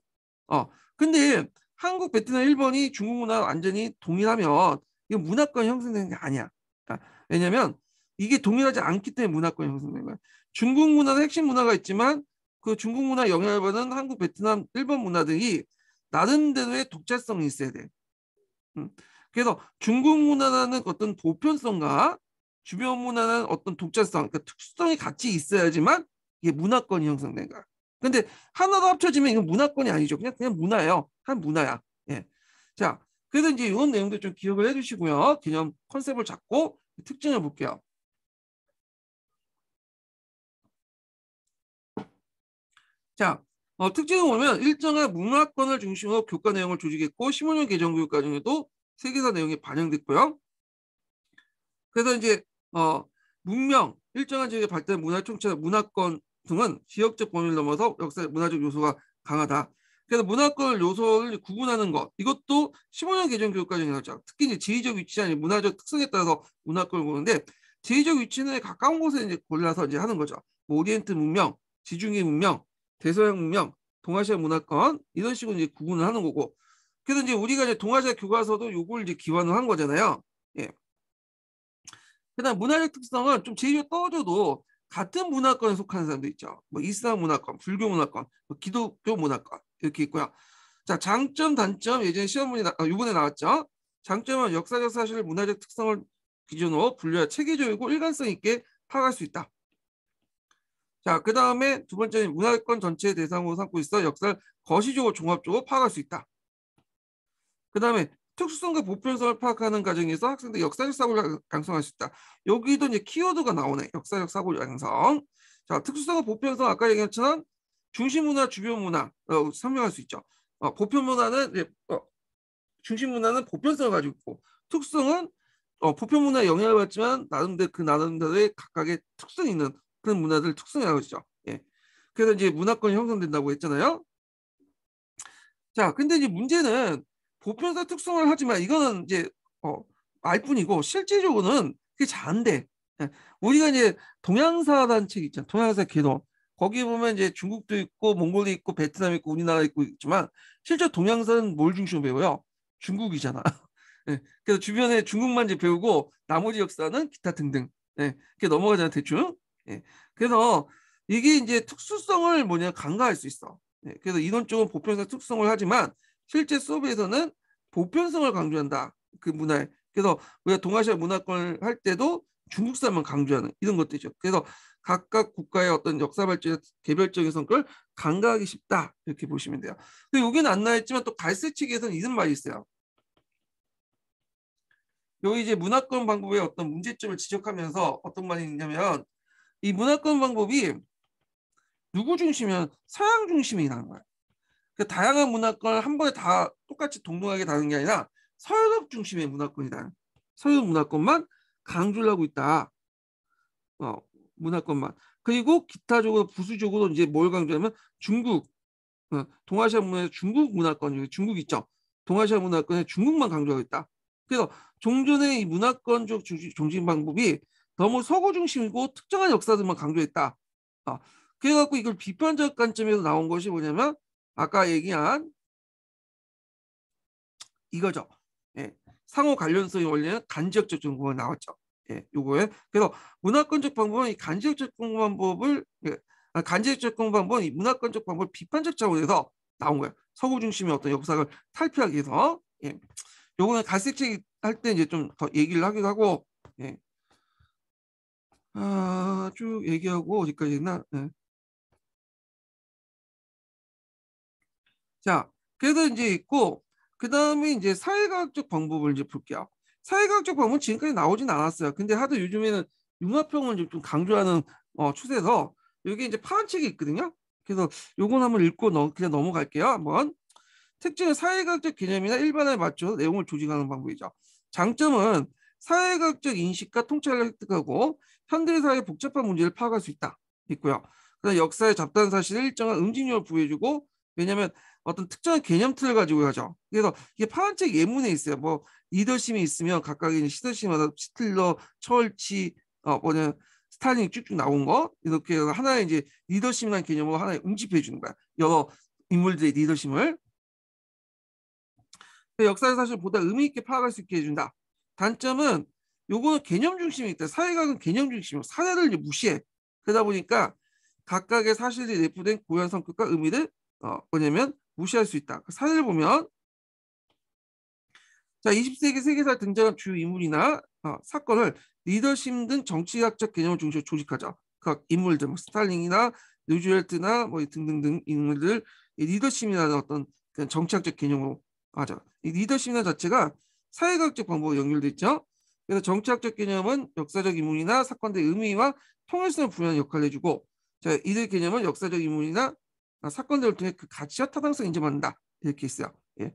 어, 근데 한국, 베트남, 일본이 중국 문화 완전히 동일하면 이게 문화권 형성되는 게 아니야. 그러니까 왜냐면 이게 동일하지 않기 때문에 문화권 형성되는 거야. 중국 문화는 핵심 문화가 있지만 그 중국 문화 영향을 받은 한국, 베트남, 일본 문화 등이 나름대로의 독자성이 있어야 돼. 음. 그래서 중국 문화라는 어떤 보편성과 주변 문화는 어떤 독자성, 그러니까 특수성이 같이 있어야지만 이게 문화권이 형성된 거야. 근데 하나로 합쳐지면 이건 문화권이 아니죠. 그냥 그냥 문화예요. 한 문화야. 예. 자, 그래서 이제 이런 내용도 좀 기억을 해주시고요. 개념 컨셉을 잡고 특징을 볼게요. 자, 어, 특징은 보면 일정한 문화권을 중심으로 교과 내용을 조직했고 15년 개정 교육과 정에도 세계사 내용이 반영됐고요. 그래서 이제 어, 문명, 일정한 지역의 발달 문화 총체, 문화권 등은 지역적 범위를 넘어서 역사 문화적 요소가 강하다. 그래서 문화권 요소를 구분하는 것 이것도 15년 개정 교육과정에 나왔죠. 특히 이제 지리적 위치 아 문화적 특성에 따라서 문화권을 보는데 지리적 위치는 가까운 곳에 이제 골라서 이제 하는 거죠. 뭐 오리엔트 문명, 지중해 문명, 대서양 문명, 동아시아 문화권 이런 식으로 이제 구분을 하는 거고. 그래서 이제 우리가 이제 동아시아 교과서도 요걸 이제 기반을 한 거잖아요. 예. 그다음 문화적 특성은 좀 제일 어져도 같은 문화권에 속하는 사람도 있죠. 뭐 이슬람 문화권, 불교 문화권, 뭐 기독교 문화권 이렇게 있고요. 자 장점, 단점 예전에 시험문이 나, 아, 이번에 나왔죠. 장점은 역사적 사실 을 문화적 특성을 기준으로 분류하 체계적이고 일관성 있게 파악할 수 있다. 자, 그 다음에 두 번째는 문화권 전체 대상으로 삼고 있어 역사를 거시적으로 종합적으로 파악할 수 있다. 그 다음에 특수성과 보편성을 파악하는 과정에서 학생들 역사적 사고를 양성할 수 있다. 여기도 이제 키워드가 나오네. 역사적 사고 양성. 자, 특수성과 보편성 아까 얘기했지만 중심 문화, 주변 문화 어, 설명할 수 있죠. 어, 보편 문화는 이제, 어, 중심 문화는 보편성을 가지고 있고 특성은 어, 보편 문화에 영향을 받지만 나름대로 그 나름대로의 각각의 특성이 있는 그런 문화들 특성이라고 그 하죠. 예. 그래서 이제 문화권이 형성된다고 했잖아요. 자, 근데 이제 문제는 보편사 특성을 하지만 이거는 이제 어, 말뿐이고 실제적으로는 그게 잔데 예. 우리가 이제 동양사라는 책있잖아 동양사 개론. 거기 보면 이제 중국도 있고 몽골도 있고 베트남 있고 우리나라 있고 있지만 실제 동양사는 뭘 중심으로 배워요? 중국이잖아. (laughs) 예. 그래서 주변에 중국만 이제 배우고 나머지 역사는 기타 등등. 예. 이렇게 넘어가잖아 대충. 예. 그래서 이게 이제 특수성을 뭐냐 간과할 수 있어. 예. 그래서 이론 쪽은 보편성 특성을 하지만 실제 수업에서는 보편성을 강조한다. 그 문화에. 그래서 우리가 동아시아 문화권을 할 때도 중국사만 강조하는 이런 것들이죠. 그래서 각각 국가의 어떤 역사 발전 개별적인 성격을 간과하기 쉽다 이렇게 보시면 돼요. 근데 여기는 안 나왔지만 또 갈세치기에서는 이런 말이 있어요. 여기 이제 문화권 방법의 어떤 문제점을 지적하면서 어떤 말이 있냐면 이 문화권 방법이 누구 중심이면 서양 중심이 나는 거야. 그 다양한 문화권을 한 번에 다 똑같이 동등하게 다는 게 아니라 서유럽 중심의 문화권이다. 서유럽 문화권만 강조를 하고 있다. 어, 문화권만. 그리고 기타적으로 부수적으로 이제 뭘 강조하면 중국, 어, 동아시아 문화의 중국 문화권, 중국 있죠. 동아시아 문화권에 중국만 강조하고 있다. 그래서 종전의 이 문화권적 중심 방법이 너무 서구 중심이고 특정한 역사들만 강조했다. 어, 그래갖고 이걸 비판적 관점에서 나온 것이 뭐냐면 아까 얘기한 이거죠. 예. 상호 관련성의 원리는 간지적 정보가 나왔죠. 예, 요거에 그래서 문화권적 방법은 이간지적 공부 방법을 예, 간지적 공부 방법은 이 예, 아, 문화권적 방법을 비판적 차원에서 나온 거예요. 서구 중심의 어떤 역사를 탈피하기 위해서 예. 요거는 갈색책 할때 이제 좀 더 얘기를 하기도 하고 예. 아, 쭉 얘기하고 어디까지 했나? 네. 자, 그래서 이제 있고 그 다음에 이제 사회과학적 방법을 이제 볼게요. 사회과학적 방법은 지금까지 나오진 않았어요. 근데 하도 요즘에는 융합형을 좀 강조하는 어, 추세에서 여기 이제 파란 책이 있거든요. 그래서 요건 한번 읽고 넘, 그냥 넘어갈게요. 한번 특징은 사회과학적 개념이나 일반화에 맞춰 서 내용을 조직하는 방법이죠. 장점은 사회과학적 인식과 통찰을 획득하고 현대사의 회 복잡한 문제를 파악할 수 있다. 있고요. 그다음 역사의 잡다한 사실을 일정한 응징력을 부여해주고 왜냐하면 어떤 특정한 개념 틀을 가지고 가죠 그래서 이게 파란책 예문에 있어요. 뭐리더십이 있으면 각각의 시더심마다 시틀러, 철치, 어 뭐냐 스타링이 쭉쭉 나온 거 이렇게 해서 하나의 이제 리더십이라는 개념으로 하나의 응집해 주는 거야. 여러 인물들의 리더십을 역사의 사실 보다 의미 있게 파악할 수 있게 해준다. 단점은 요거 는 개념 중심이기 사회과학은 개념 중심이고 사례를 무시해. 그러다 보니까 각각의 사실이 내포된 고유한 성격과 의미를 어, 뭐냐면 무시할 수 있다. 그 사례를 보면 자 20세기 세계사 등장한 주요 인물이나 어, 사건을 리더십 등 정치학적 개념을 중심으로 조직하죠. 그 인물들, 뭐스탈링이나 루즈벨트나 뭐, 뭐 등등등 인물들 리더십이라는 어떤 그냥 정치학적 개념으로 하죠. 이 리더십이나 자체가 사회과학적 방법과 연결돼 있죠. 그래서 정치학적 개념은 역사적 인물이나 사건의 의미와 통일성을 부여하는 역할을 해주고 자, 이들 개념은 역사적 인물이나 사건들을 통해 그 가치와 타당성 을인정한다 이렇게 있어요. 예.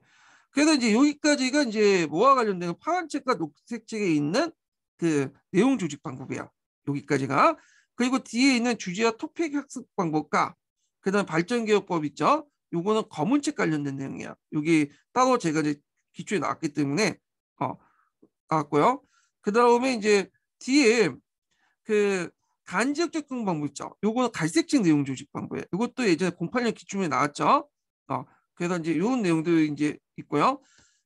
그래서 이제 여기까지가 이제 뭐와 관련된 파란책과 녹색책에 있는 그 내용 조직 방법이에요. 여기까지가 그리고 뒤에 있는 주제와 토픽 학습 방법과 그다음 발전 개혁법 있죠. 요거는 검은 책 관련된 내용이야. 여기 따로 제가 이제 기초에 나왔기 때문에 어 나왔고요. 그 다음에 이제 뒤에 그 간지역 적용 방법 있죠. 요거는 갈색적 내용 조직 방법이에요. 이것도 예전에 08년 기준에 나왔죠. 어, 그래서 이제 요런 내용도 이제 있고요.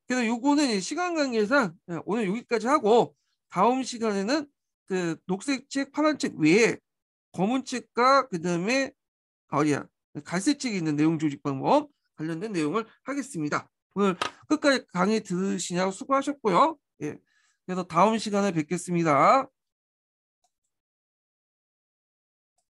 그래서 요거는 시간 관계상 예, 오늘 여기까지 하고 다음 시간에는 그 녹색 책, 파란 책 외에 검은 책과 그 다음에 아, 어디야 갈색 책이 있는 내용 조직 방법 관련된 내용을 하겠습니다. 오늘 끝까지 강의 들으시냐고 수고하셨고요. 예. 그래서 다음 시간에 뵙겠습니다.